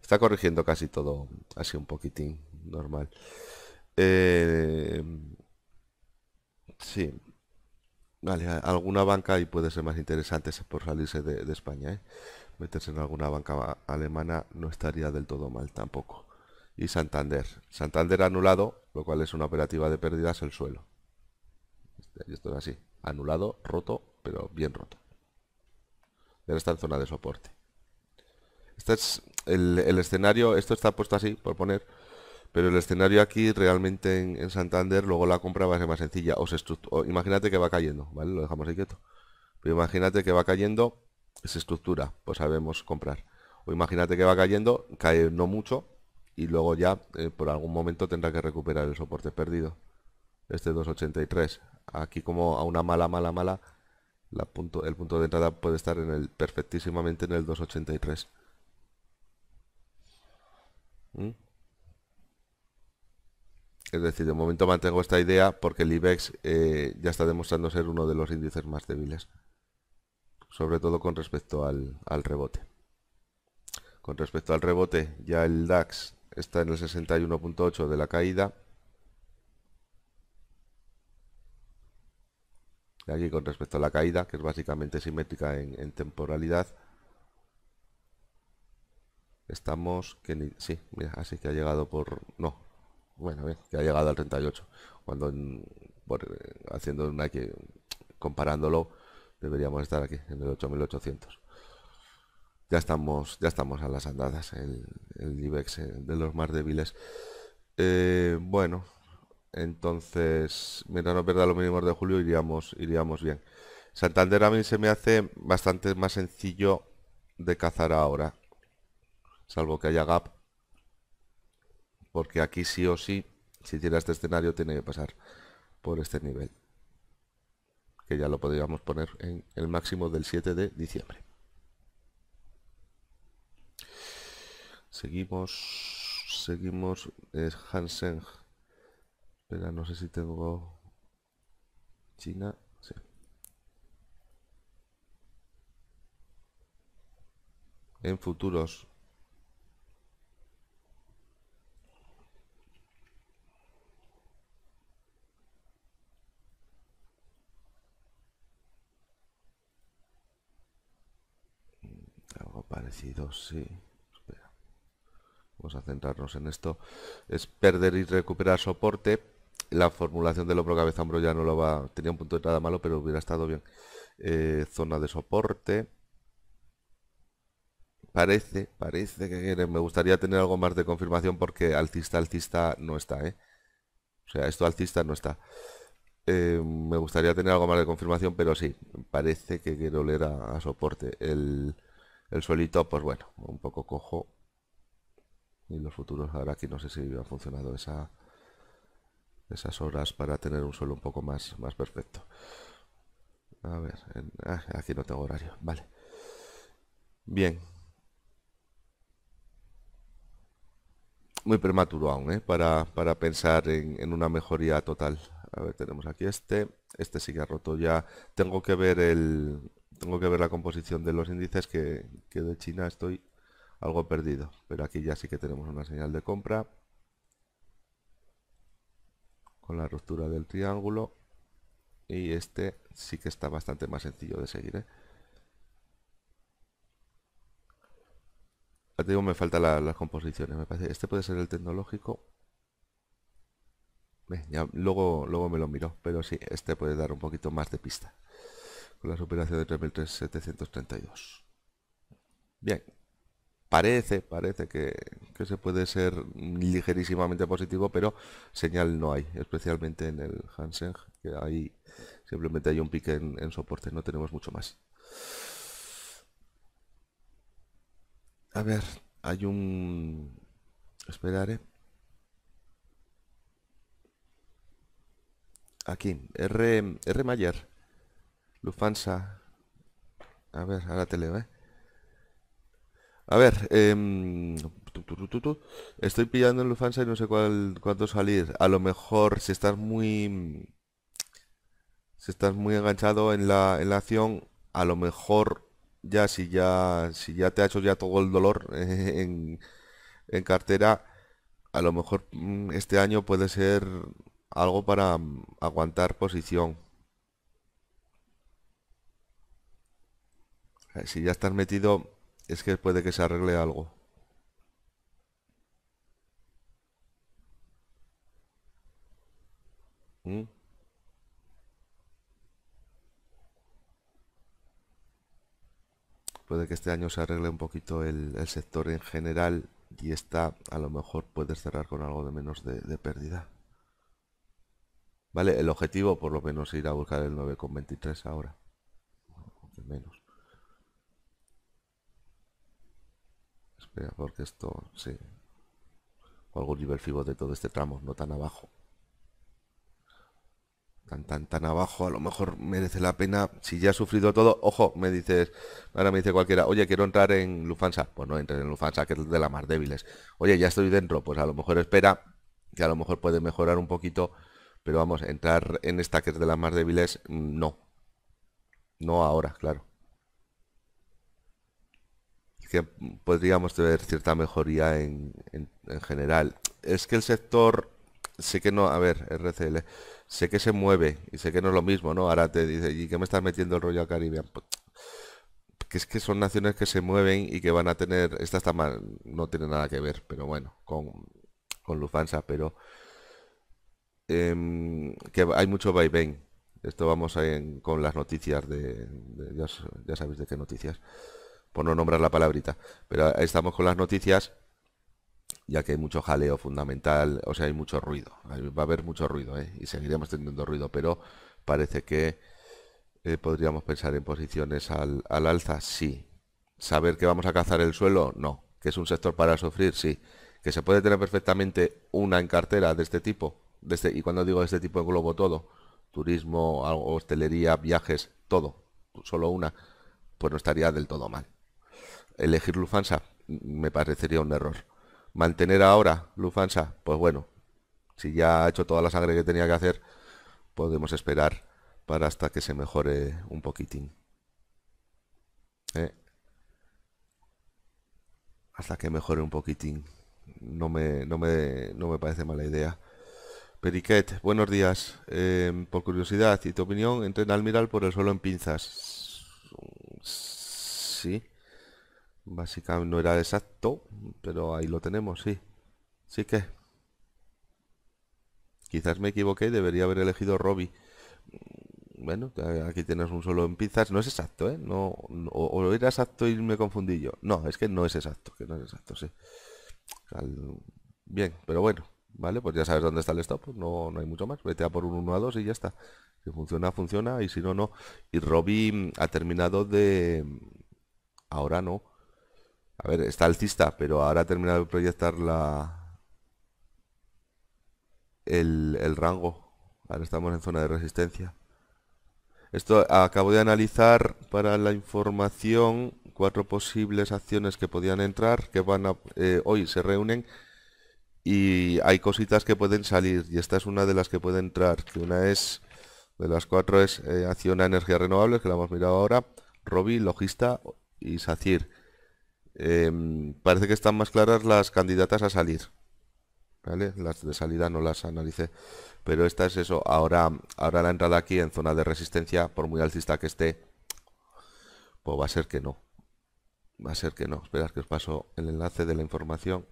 Está corrigiendo casi todo así un poquitín normal. Eh, sí. Vale, alguna banca y puede ser más interesante por salirse de, España. ¿eh? Meterse en alguna banca alemana no estaría del todo mal tampoco. Y Santander. Santander anulado, lo cual es una operativa de pérdidas el suelo. Este, esto es así. Anulado, roto, pero bien roto. Y esta está en zona de soporte. Esta es el, escenario, esto está puesto así, por poner, pero el escenario aquí realmente en, Santander, luego la compra va a ser más sencilla. O se imagínate que va cayendo, ¿vale? Lo dejamos ahí quieto. Pero imagínate que va cayendo, se estructura, pues sabemos comprar. O imagínate que va cayendo, cae no mucho, y luego ya eh, por algún momento tendrá que recuperar el soporte perdido. Este 283. Aquí como a una mala, mala, mala, la el punto de entrada puede estar en el perfectísimamente en el 283. ¿Mm? Es decir, de momento mantengo esta idea porque el IBEX eh, ya está demostrando ser uno de los índices más débiles, sobre todo con respecto al, rebote. Con respecto al rebote, ya el DAX está en el 61.8 de la caída. Y aquí con respecto a la caída, que es básicamente simétrica en temporalidad, Estamos que ni, sí, mira, así que ha llegado por no. Bueno, bien, que ha llegado al 38 cuando haciendo una que comparándolo deberíamos estar aquí en el 8800. Ya estamos ya estamos a las andadas el, IBEX eh, de los más débiles. Eh, bueno, entonces, mientras no pierda los mínimos de julio iríamos iríamos bien. Santander a mí se me hace bastante más sencillo de cazar ahora salvo que haya gap, porque aquí sí o sí, si tiene este escenario, tiene que pasar por este nivel, que ya lo podríamos poner en el máximo del 7 de diciembre. Seguimos, seguimos, es Hansen, espera, no sé si tengo China, En futuros parecido, sí. Vamos a centrarnos en esto. Es perder y recuperar soporte. La formulación del hombro cabeza hombro ya no lo va. Tenía un punto de entrada malo, pero hubiera estado bien. Eh, zona de soporte. Parece, parece que Me gustaría tener algo más de confirmación porque alcista, alcista no está, ¿eh? O sea, esto alcista no está. Eh, me gustaría tener algo más de confirmación, pero sí, parece que quiero leer a soporte. El, el suelito, pues bueno, un poco cojo. Y los futuros, ahora aquí no sé si ha funcionado esa, esas horas para tener un suelo un poco más, más perfecto. A ver, ah, aquí no tengo horario, vale. Bien. Muy prematuro aún, ¿eh? para, pensar en, en una mejoría total. A ver, tenemos aquí este. Este sí roto ya. Tengo que ver el, tengo que ver la composición de los índices que, de China estoy algo perdido. Pero aquí ya sí que tenemos una señal de compra. Con la ruptura del triángulo. Y este sí que está bastante más sencillo de seguir. ¿eh? me faltan las composiciones. Este puede ser el tecnológico. luego, luego me lo miro. Pero sí, este puede dar un poquito más de pista la superación de 3.3732. Bien, parece, parece que, se puede ser ligerísimamente positivo, pero señal no hay, especialmente en el Hansen, que ahí simplemente hay un pique en, soporte, no tenemos mucho más. A ver, hay un... Esperaré. Aquí, R, R Mayer Lufansa. A ver, ahora te leo, ¿eh? A ver, em, estoy pillando en Lufansa y no sé cuál salir. A lo mejor si estás muy... Si estás muy enganchado en la, en la acción, a lo mejor ya si ya si ya te ha hecho ya todo el dolor [laughs] en, en cartera, a lo mejor mm, este año puede ser algo para mm, aguantar posición. Eh, si ya estás metido, es que puede que se arregle algo. ¿Mm? Puede que este año se arregle un poquito el, sector en general y esta a lo mejor puedes cerrar con algo de menos de, pérdida. Vale, el objetivo por lo menos ir a buscar el 9,23 ahora. menos. Eh, porque esto, sí. O algún nivel fijo de todo este tramo, no tan abajo. Tan, tan, tan abajo, a lo mejor merece la pena. Si ya ha sufrido todo, ojo, me dices, ahora me dice cualquiera, oye, quiero entrar en Lufansa. Pues no entra en Lufansa, que es de las más débiles. Oye, ya estoy dentro, pues a lo mejor espera, que a lo mejor puede mejorar un poquito. Pero vamos, entrar en esta que es de las más débiles, mm, no. No ahora, claro que podríamos tener cierta mejoría en, general. Es que el sector, sé que no, a ver, RCL, sé que se mueve y sé que no es lo mismo, ¿no? Ahora te dice, ¿y qué me estás metiendo el rollo a Caribe? Pues, que es que son naciones que se mueven y que van a tener, esta está mal, no tiene nada que ver, pero bueno, con, con Lufansa, pero em, que hay mucho vaivén. Esto vamos a con las noticias de, ya, ya sabéis de qué noticias por no nombrar la palabrita. Pero estamos con las noticias, ya que hay mucho jaleo fundamental, o sea, hay mucho ruido. Va a haber mucho ruido, ¿eh? y seguiremos teniendo ruido, pero parece que eh, podríamos pensar en posiciones al, alza, sí. Saber que vamos a cazar el suelo, no. Que es un sector para sufrir, sí. Que se puede tener perfectamente una en cartera de este tipo, este, y cuando digo de este tipo englobo todo, turismo, hostelería, viajes, todo, solo una, pues no estaría del todo mal elegir Lufansa me parecería un error. Mantener ahora Lufansa, pues bueno, si ya ha hecho toda la sangre que tenía que hacer, podemos esperar para hasta que se mejore un poquitín. ¿Eh? Hasta que mejore un poquitín. No me, no me, no me parece mala idea. Periquet, buenos días. Em, por curiosidad y tu opinión, al Almiral por el suelo en pinzas. Sí. Básicamente no era exacto, pero ahí lo tenemos, sí. Sí que. Quizás me equivoqué, debería haber elegido Robbie. Bueno, aquí tienes un solo en pizzas. No es exacto, ¿eh? No, o era exacto y me confundí yo. No, es que no es exacto, que no es exacto, sí. Bien, pero bueno, ¿vale? Pues ya sabes dónde está el stop, no, no hay mucho más. Vete a por un 1 a 2 y ya está. Si funciona, funciona, y si no, no. Y Robbie ha terminado de... Ahora no a ver, está alcista, pero ahora ha terminado de proyectar la... El, rango. Ahora estamos en zona de resistencia. Esto acabo de analizar para la información cuatro posibles acciones que podían entrar, que van a, eh, hoy se reúnen y hay cositas que pueden salir y esta es una de las que puede entrar, que una es de las cuatro es eh, acción a energías renovables, que la hemos mirado ahora, Robi, Logista y SACIR. Em, parece que están más claras las candidatas a salir. ¿Vale? Las de salida no las analicé. Pero esta es eso. Ahora, ahora la entrada aquí en zona de resistencia, por muy alcista que esté, pues va a ser que no. Va a ser que no. Esperad que os paso el enlace de la información.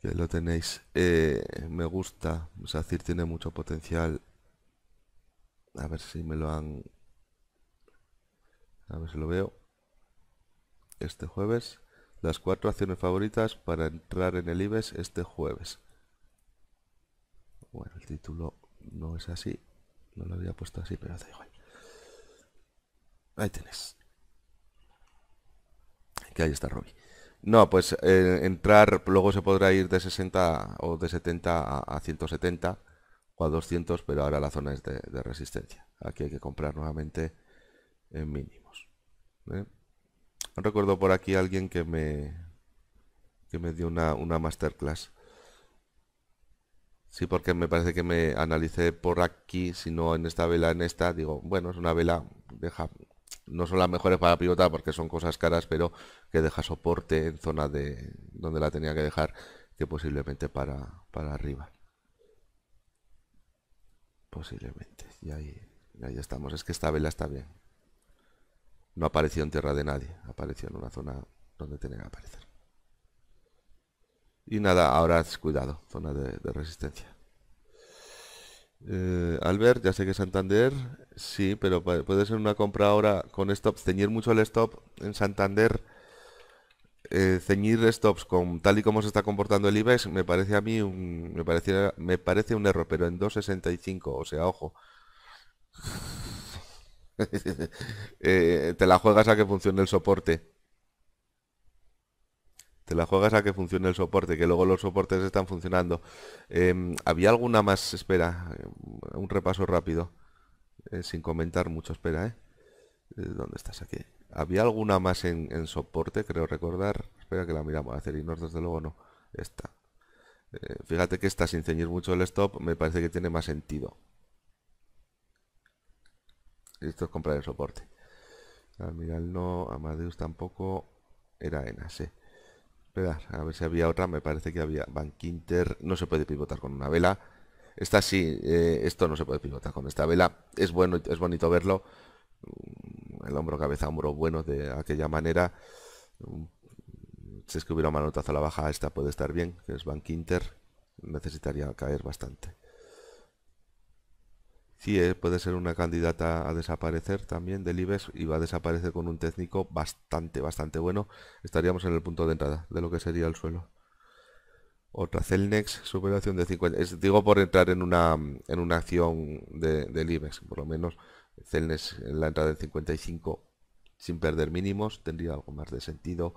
Que lo tenéis. Eh, me gusta. Sacir tiene mucho potencial. A ver si me lo han a ver si lo veo, este jueves, las cuatro acciones favoritas para entrar en el IBEX este jueves. Bueno, el título no es así, no lo había puesto así, pero da igual. Ahí tenés. Que ahí está Robbie. No, pues eh, entrar, luego se podrá ir de 60 o de 70 a, 170 o a 200, pero ahora la zona es de, de resistencia. Aquí hay que comprar nuevamente en mínimo. ¿eh? Recuerdo por aquí alguien que me, que me dio una, masterclass. Sí, porque me parece que me analicé por aquí, si no en esta vela, en esta, digo, bueno, es una vela, deja, no son las mejores para pivotar porque son cosas caras, pero que deja soporte en zona de donde la tenía que dejar, que posiblemente para, para arriba. Posiblemente, y ahí estamos, es que esta vela está bien no apareció en tierra de nadie, apareció en una zona donde tenía que aparecer. Y nada, ahora es cuidado, zona de, resistencia. Eh, Albert, ya sé que Santander, sí, pero puede ser una compra ahora con stop, ceñir mucho el stop en Santander, eh, ceñir stops con tal y como se está comportando el IBEX me parece a mí un, me, parece me parece un error, pero en 2.65, o sea, ojo. [laughs] Eh, te la juegas a que funcione el soporte. Te la juegas a que funcione el soporte, que luego los soportes están funcionando. Em, Había alguna más, espera, eh, un repaso rápido, eh, sin comentar mucho, espera, ¿eh? ¿Dónde estás aquí? Había alguna más en, soporte, creo recordar. Espera que la miramos, a no, desde luego no. Esta. fíjate que esta sin ceñir mucho el stop me parece que tiene más sentido esto es comprar el soporte Almiral no, Amadeus tampoco era en sí. a ver si había otra, me parece que había Bank Inter, no se puede pivotar con una vela Esta sí, eh, esto no se puede pivotar con esta vela Es bueno, es bonito verlo mm, El hombro, cabeza, hombro bueno de aquella manera mm, Si es que hubiera un manotazo a la baja, esta puede estar bien Que es Bank Inter, necesitaría caer bastante Sí, eh, puede ser una candidata a desaparecer también del IBEX y va a desaparecer con un técnico bastante, bastante bueno. Estaríamos en el punto de entrada de lo que sería el suelo. Otra Celnex, superación de 50. digo por entrar en una, en una acción del IBEX, por lo menos Celnex en la entrada de 55 sin perder mínimos, tendría algo más de sentido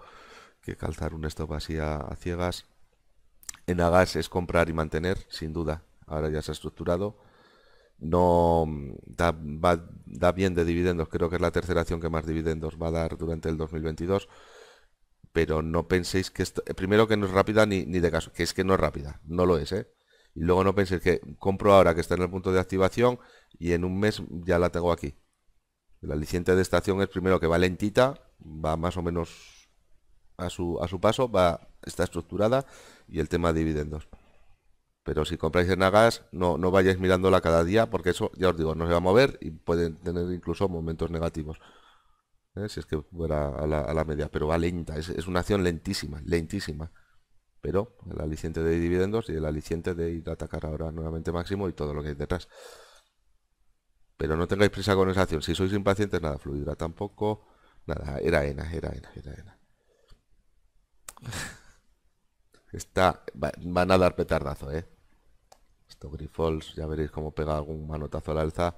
que calzar un stop así a ciegas. En Agas es comprar y mantener, sin duda. Ahora ya se ha estructurado no mm, da, da bien de dividendos, creo que es la tercera acción que más dividendos va a dar durante el 2022 pero no penséis que primero que no es rápida ni, ni, de caso, que es que no es rápida, no lo es, ¿eh? Y luego no penséis que compro ahora que está en el punto de activación y en un mes ya la tengo aquí. El aliciente de estación es primero que va lentita, va más o menos a su, a su paso, va, está estructurada y el tema de dividendos. Pero si compráis en Agas, no, no vayáis mirándola cada día, porque eso, ya os digo, no se va a mover y pueden tener incluso momentos negativos. ¿eh? Si es que fuera a la, media, pero va lenta, es, una acción lentísima, lentísima. Pero el aliciente de dividendos y el aliciente de ir a atacar ahora nuevamente máximo y todo lo que hay detrás. Pero no tengáis prisa con esa acción. Si sois impacientes, nada, fluidra tampoco. Nada, era ENA, era ENA, era ENA. [laughs] Está, van a dar petardazo, ¿eh? Esto ya veréis cómo pega algún manotazo al alza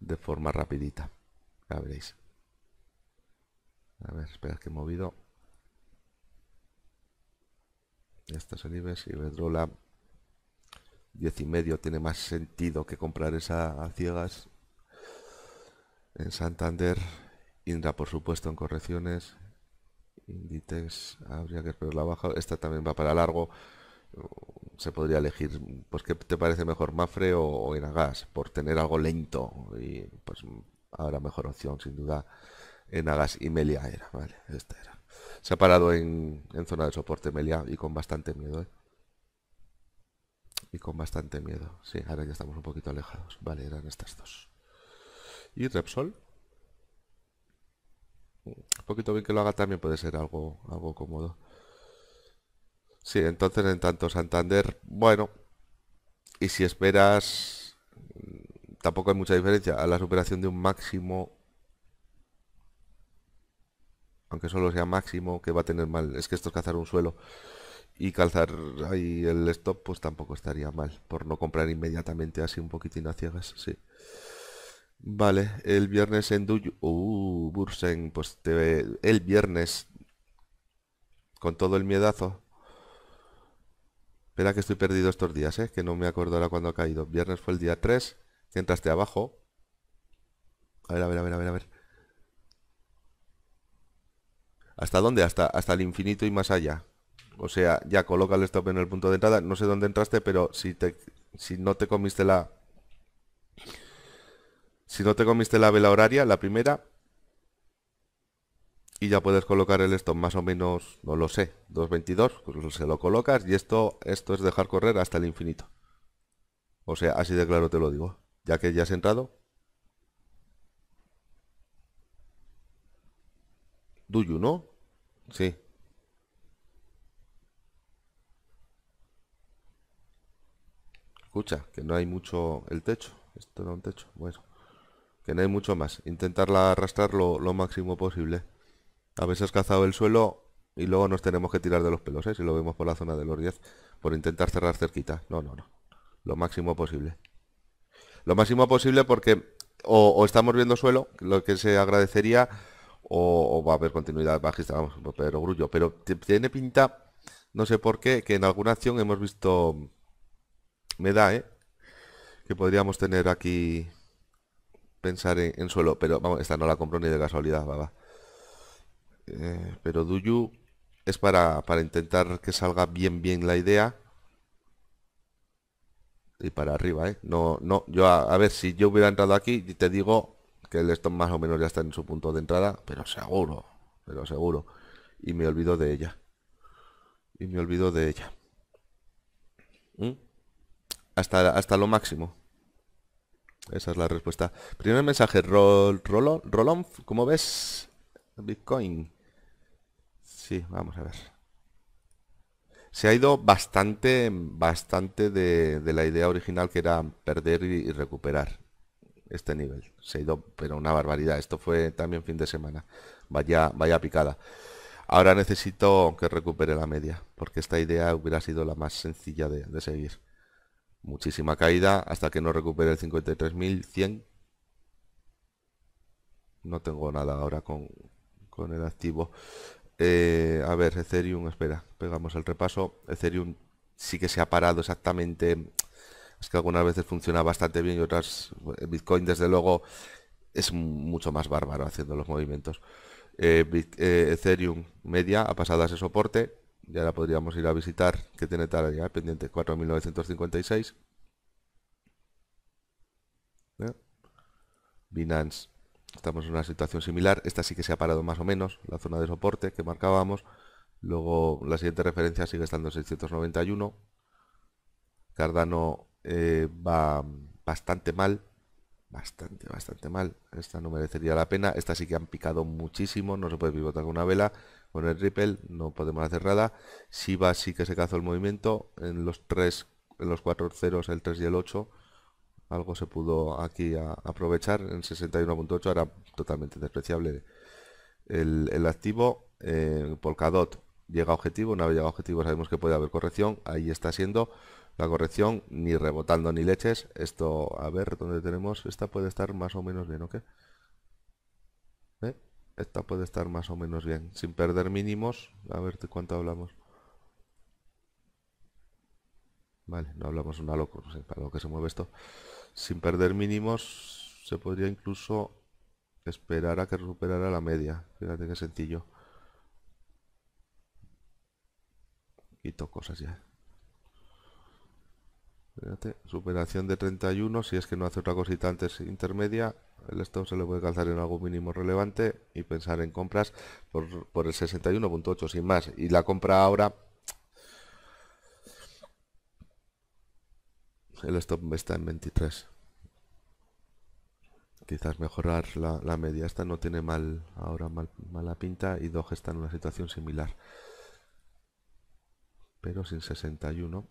de forma rapidita. Ya veréis. A ver, espera que he movido. estas es el IBEX, Iberdrola. y medio tiene más sentido que comprar esa a ciegas. En Santander, Indra por supuesto en correcciones. Inditex habría que esperar la baja. Esta también va para largo se podría elegir, pues qué te parece mejor Mafre o, en Enagas, por tener algo lento y pues ahora mejor opción sin duda Enagas y Melia era, vale, esta era. Se ha parado en, zona de soporte Melia y con bastante miedo, ¿eh? Y con bastante miedo, sí, ahora ya estamos un poquito alejados, vale, eran estas dos. Y Repsol, un poquito bien que lo haga también puede ser algo, algo cómodo. Sí, entonces en tanto Santander, bueno, y si esperas, mm, tampoco hay mucha diferencia a la superación de un máximo, aunque solo sea máximo, que va a tener mal, es que esto es cazar un suelo y calzar ahí el stop, pues tampoco estaría mal, por no comprar inmediatamente así un poquitín a ciegas, sí. Vale, el viernes en Duyu... Uh, Bursen, pues te... El viernes, con todo el miedazo, Espera que estoy perdido estos días, ¿eh? Que no me acuerdo ahora cuándo ha caído. Viernes fue el día 3, que entraste abajo. A ver, a ver, a ver, a ver, a ver. ¿Hasta dónde? Hasta, hasta el infinito y más allá. O sea, ya coloca el stop en el punto de entrada. No sé dónde entraste, pero si, te, si no te comiste la... Si no te comiste la vela horaria, la primera, y ya puedes colocar el esto más o menos, no lo sé, 2.22, pues se lo colocas y esto, esto es dejar correr hasta el infinito. O sea, así de claro te lo digo. Ya que ya has entrado. Do ¿no? Sí. Escucha, que no hay mucho el techo. Esto es un techo. Bueno. Que no hay mucho más. Intentarla arrastrar lo máximo posible. A veces cazado el suelo y luego nos tenemos que tirar de los pelos, ¿eh? Si lo vemos por la zona de los 10, por intentar cerrar cerquita. No, no, no. Lo máximo posible. Lo máximo posible porque o, estamos viendo suelo, lo que se agradecería, o, va a haber continuidad bajista, vamos, pero grullo. Pero tiene pinta, no sé por qué, que en alguna acción hemos visto... Me da, ¿eh? Que podríamos tener aquí... Pensar en, en suelo, pero vamos, esta no la compro ni de casualidad, va, va. Eh, pero do you es para, para intentar que salga bien bien la idea y para arriba, ¿eh? No, no, yo a, ver, si yo hubiera entrado aquí, y te digo que el esto más o menos ya está en su punto de entrada, pero seguro, pero seguro. Y me olvido de ella. Y me olvido de ella. ¿Mm? Hasta, hasta lo máximo. Esa es la respuesta. Primer mensaje, Rol, Rolon, como ¿cómo ves? Bitcoin. Sí, vamos a ver. Se ha ido bastante, bastante de, la idea original que era perder y, recuperar este nivel. Se ha ido, pero una barbaridad. Esto fue también fin de semana. Vaya, vaya picada. Ahora necesito que recupere la media, porque esta idea hubiera sido la más sencilla de, seguir. Muchísima caída hasta que no recupere el 53.100. No tengo nada ahora con, con el activo. Eh, a ver, Ethereum, espera, pegamos el repaso. Ethereum sí que se ha parado exactamente. Es que algunas veces funciona bastante bien y otras, eh, Bitcoin desde luego es mucho más bárbaro haciendo los movimientos. Eh, Ethereum media ha pasado a ese soporte. ya ahora podríamos ir a visitar que tiene tal ya? pendiente 4956. Binance Estamos en una situación similar. Esta sí que se ha parado más o menos, la zona de soporte que marcábamos. Luego la siguiente referencia sigue estando en 691. Cardano eh, va bastante mal. Bastante, bastante mal. Esta no merecería la pena. Esta sí que han picado muchísimo. No se puede pivotar con una vela. Con el Ripple no podemos hacer nada. va sí que se cazó el movimiento. En los tres, en los cuatro ceros, el 3 y el 8 algo se pudo aquí aprovechar en 61.8 era totalmente despreciable el, activo eh, Polkadot llega objetivo una vez llega objetivo sabemos que puede haber corrección ahí está siendo la corrección ni rebotando ni leches esto a ver dónde tenemos esta puede estar más o menos bien ¿ok? qué ¿Eh? esta puede estar más o menos bien sin perder mínimos a ver de cuánto hablamos Vale, no hablamos una locura, no sé, para lo que se mueve esto sin perder mínimos se podría incluso esperar a que recuperara la media. Fíjate qué sencillo. Quito cosas ya. Fíjate, superación de 31, si es que no hace otra cosita antes intermedia, el stop se le puede calzar en algo mínimo relevante y pensar en compras por, por el 61.8 sin más. Y la compra ahora el stop está en 23. Quizás mejorar la, media. Esta no tiene mal ahora mal, mala pinta y Doge está en una situación similar. Pero sin 61.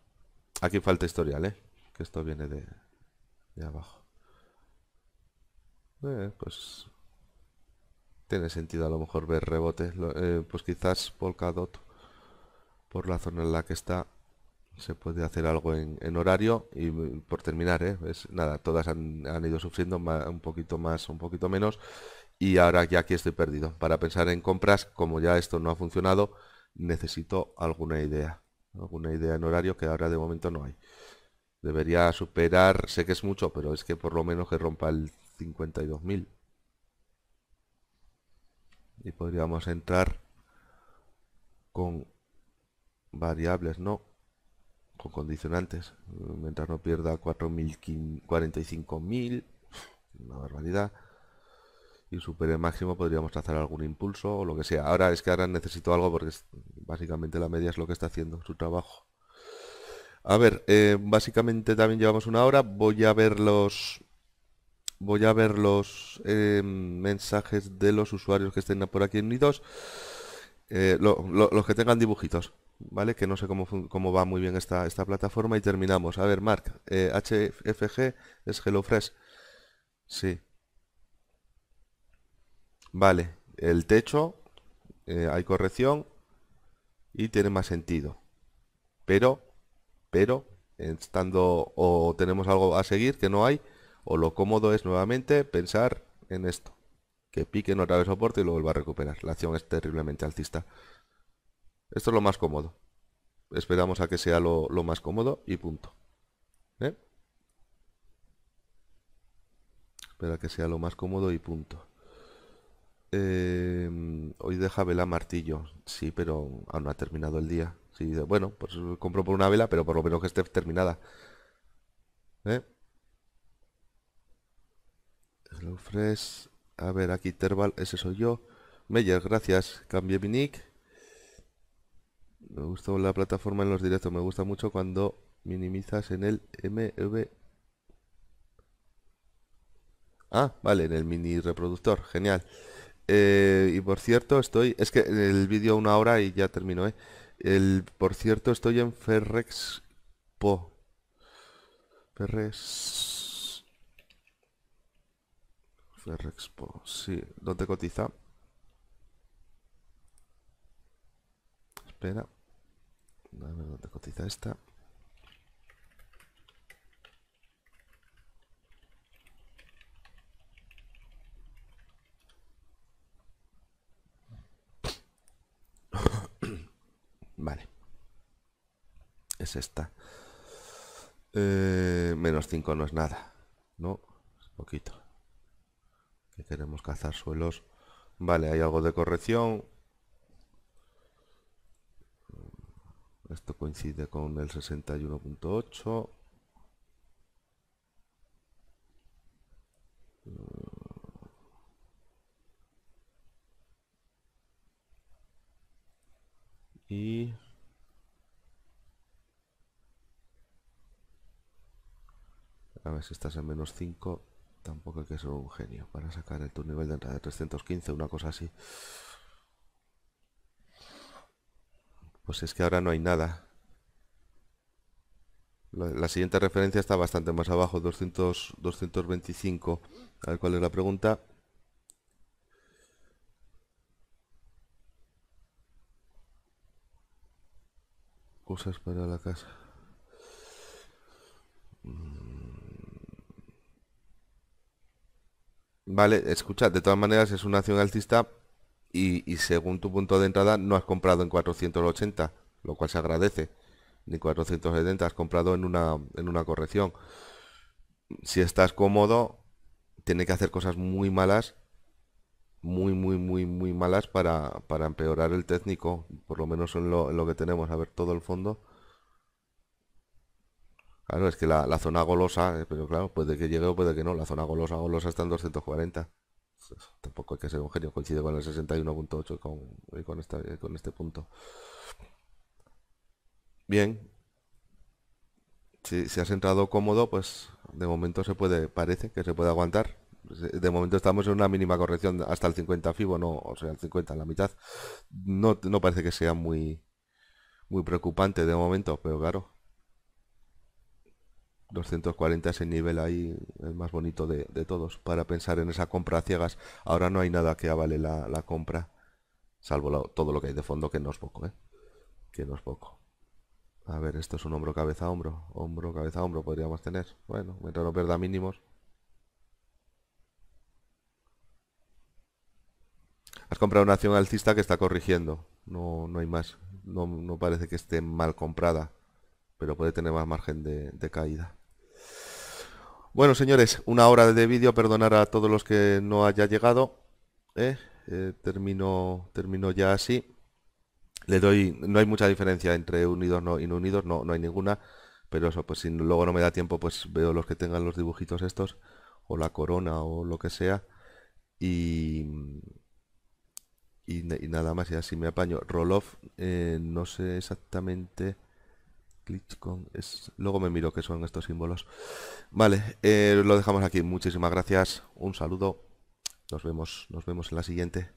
Aquí falta historial, ¿eh? Que esto viene de, abajo. Eh, pues tiene sentido a lo mejor ver rebote. Eh, pues quizás Polkadot por la zona en la que está se puede hacer algo en, horario y por terminar, ¿eh? es, nada, todas han, ido sufriendo más, un poquito más, un poquito menos y ahora ya aquí estoy perdido. Para pensar en compras, como ya esto no ha funcionado, necesito alguna idea, alguna idea en horario que ahora de momento no hay. Debería superar, sé que es mucho, pero es que por lo menos que rompa el 52.000. Y podríamos entrar con variables, ¿no? con condicionantes, eh, mientras no pierda 45.000, una barbaridad, y supere máximo podríamos trazar algún impulso o lo que sea. Ahora es que ahora necesito algo porque básicamente la media es lo que está haciendo su trabajo. A ver, eh, básicamente también llevamos una hora, voy a ver los... Voy a ver los eh, mensajes de los usuarios que estén por aquí en Unidos. los que tengan dibujitos. ¿vale? Que no sé cómo, va muy bien esta, esta, plataforma y terminamos. A ver, Mark, eh, HFG es HelloFresh. Sí. Vale, el techo, eh, hay corrección y tiene más sentido. Pero, pero, estando o tenemos algo a seguir que no hay, o lo cómodo es nuevamente pensar en esto. Que pique, no vez soporte y lo vuelva a recuperar. La acción es terriblemente alcista. Esto es lo más cómodo. Esperamos a que sea lo, más cómodo y punto. ¿Eh? Espera que sea lo más cómodo y punto. Eh, hoy deja vela martillo. Sí, pero aún no ha terminado el día. Sí, bueno, pues compro por una vela, pero por lo menos que esté terminada. ¿Eh? A ver, aquí Terval, ese soy yo. Meyer, gracias. cambio mi nick. Me gusta la plataforma en los directos. Me gusta mucho cuando minimizas en el MV. Ah, vale, en el mini reproductor. Genial. Eh, y por cierto, estoy... Es que el vídeo una hora y ya terminó. ¿eh? El, por cierto, estoy en Ferrexpo. Ferrex... Ferrexpo, sí. ¿Dónde cotiza? Espera a ver dónde cotiza esta. [coughs] vale. Es esta. Eh, menos 5 no es nada. No, es poquito. Que queremos cazar suelos. Vale, hay algo de corrección. Esto coincide con el 61.8. Mm. Y a ver si estás en menos 5. Tampoco hay que ser un genio para sacar el tu nivel de entrada de 315, una cosa así. Pues es que ahora no hay nada. La, siguiente referencia está bastante más abajo, 200, 225. A cual es la pregunta. Cosas para la casa. Mm. Vale, escucha, de todas maneras es una acción altista y, según tu punto de entrada no has comprado en 480, lo cual se agradece, ni 470, has comprado en una, en una corrección. Si estás cómodo, tiene que hacer cosas muy malas, muy, muy, muy, muy malas para, para empeorar el técnico, por lo menos en lo, que tenemos, a ver todo el fondo. Claro, es que la, la, zona golosa, eh, pero claro, puede que llegue o puede que no. La zona golosa, golosa está en 240. Pues tampoco hay que ser un genio, coincide con el 61.8 con, eh, con, este punto. Bien. Si, si has entrado cómodo, pues de momento se puede, parece que se puede aguantar. De momento estamos en una mínima corrección hasta el 50 FIBO, no, o sea, el 50 en la mitad. No, no parece que sea muy, muy preocupante de momento, pero claro, 240 es el nivel ahí, el más bonito de, todos, para pensar en esa compra a ciegas. Ahora no hay nada que avale la, compra, salvo todo lo que hay de fondo, que no es poco, ¿eh? Que no es poco. A ver, esto es un hombro, cabeza, hombro. Hombro, cabeza, hombro podríamos tener. Bueno, mientras no pierda mínimos. Has comprado una acción alcista que está corrigiendo. No, hay más. no parece que esté mal comprada pero puede tener más margen de, caída. Bueno, señores, una hora de vídeo, perdonar a todos los que no haya llegado. ¿eh? Eh, termino, termino ya así. Le doy, no hay mucha diferencia entre unidos y no unidos, no, hay ninguna. Pero eso, pues si luego no me da tiempo, pues veo los que tengan los dibujitos estos, o la corona, o lo que sea. Y, y, nada más, y así me apaño. Roll off. Eh, no sé exactamente Luego me miro que son estos símbolos. Vale, eh, lo dejamos aquí. Muchísimas gracias. Un saludo. Nos vemos, nos vemos en la siguiente.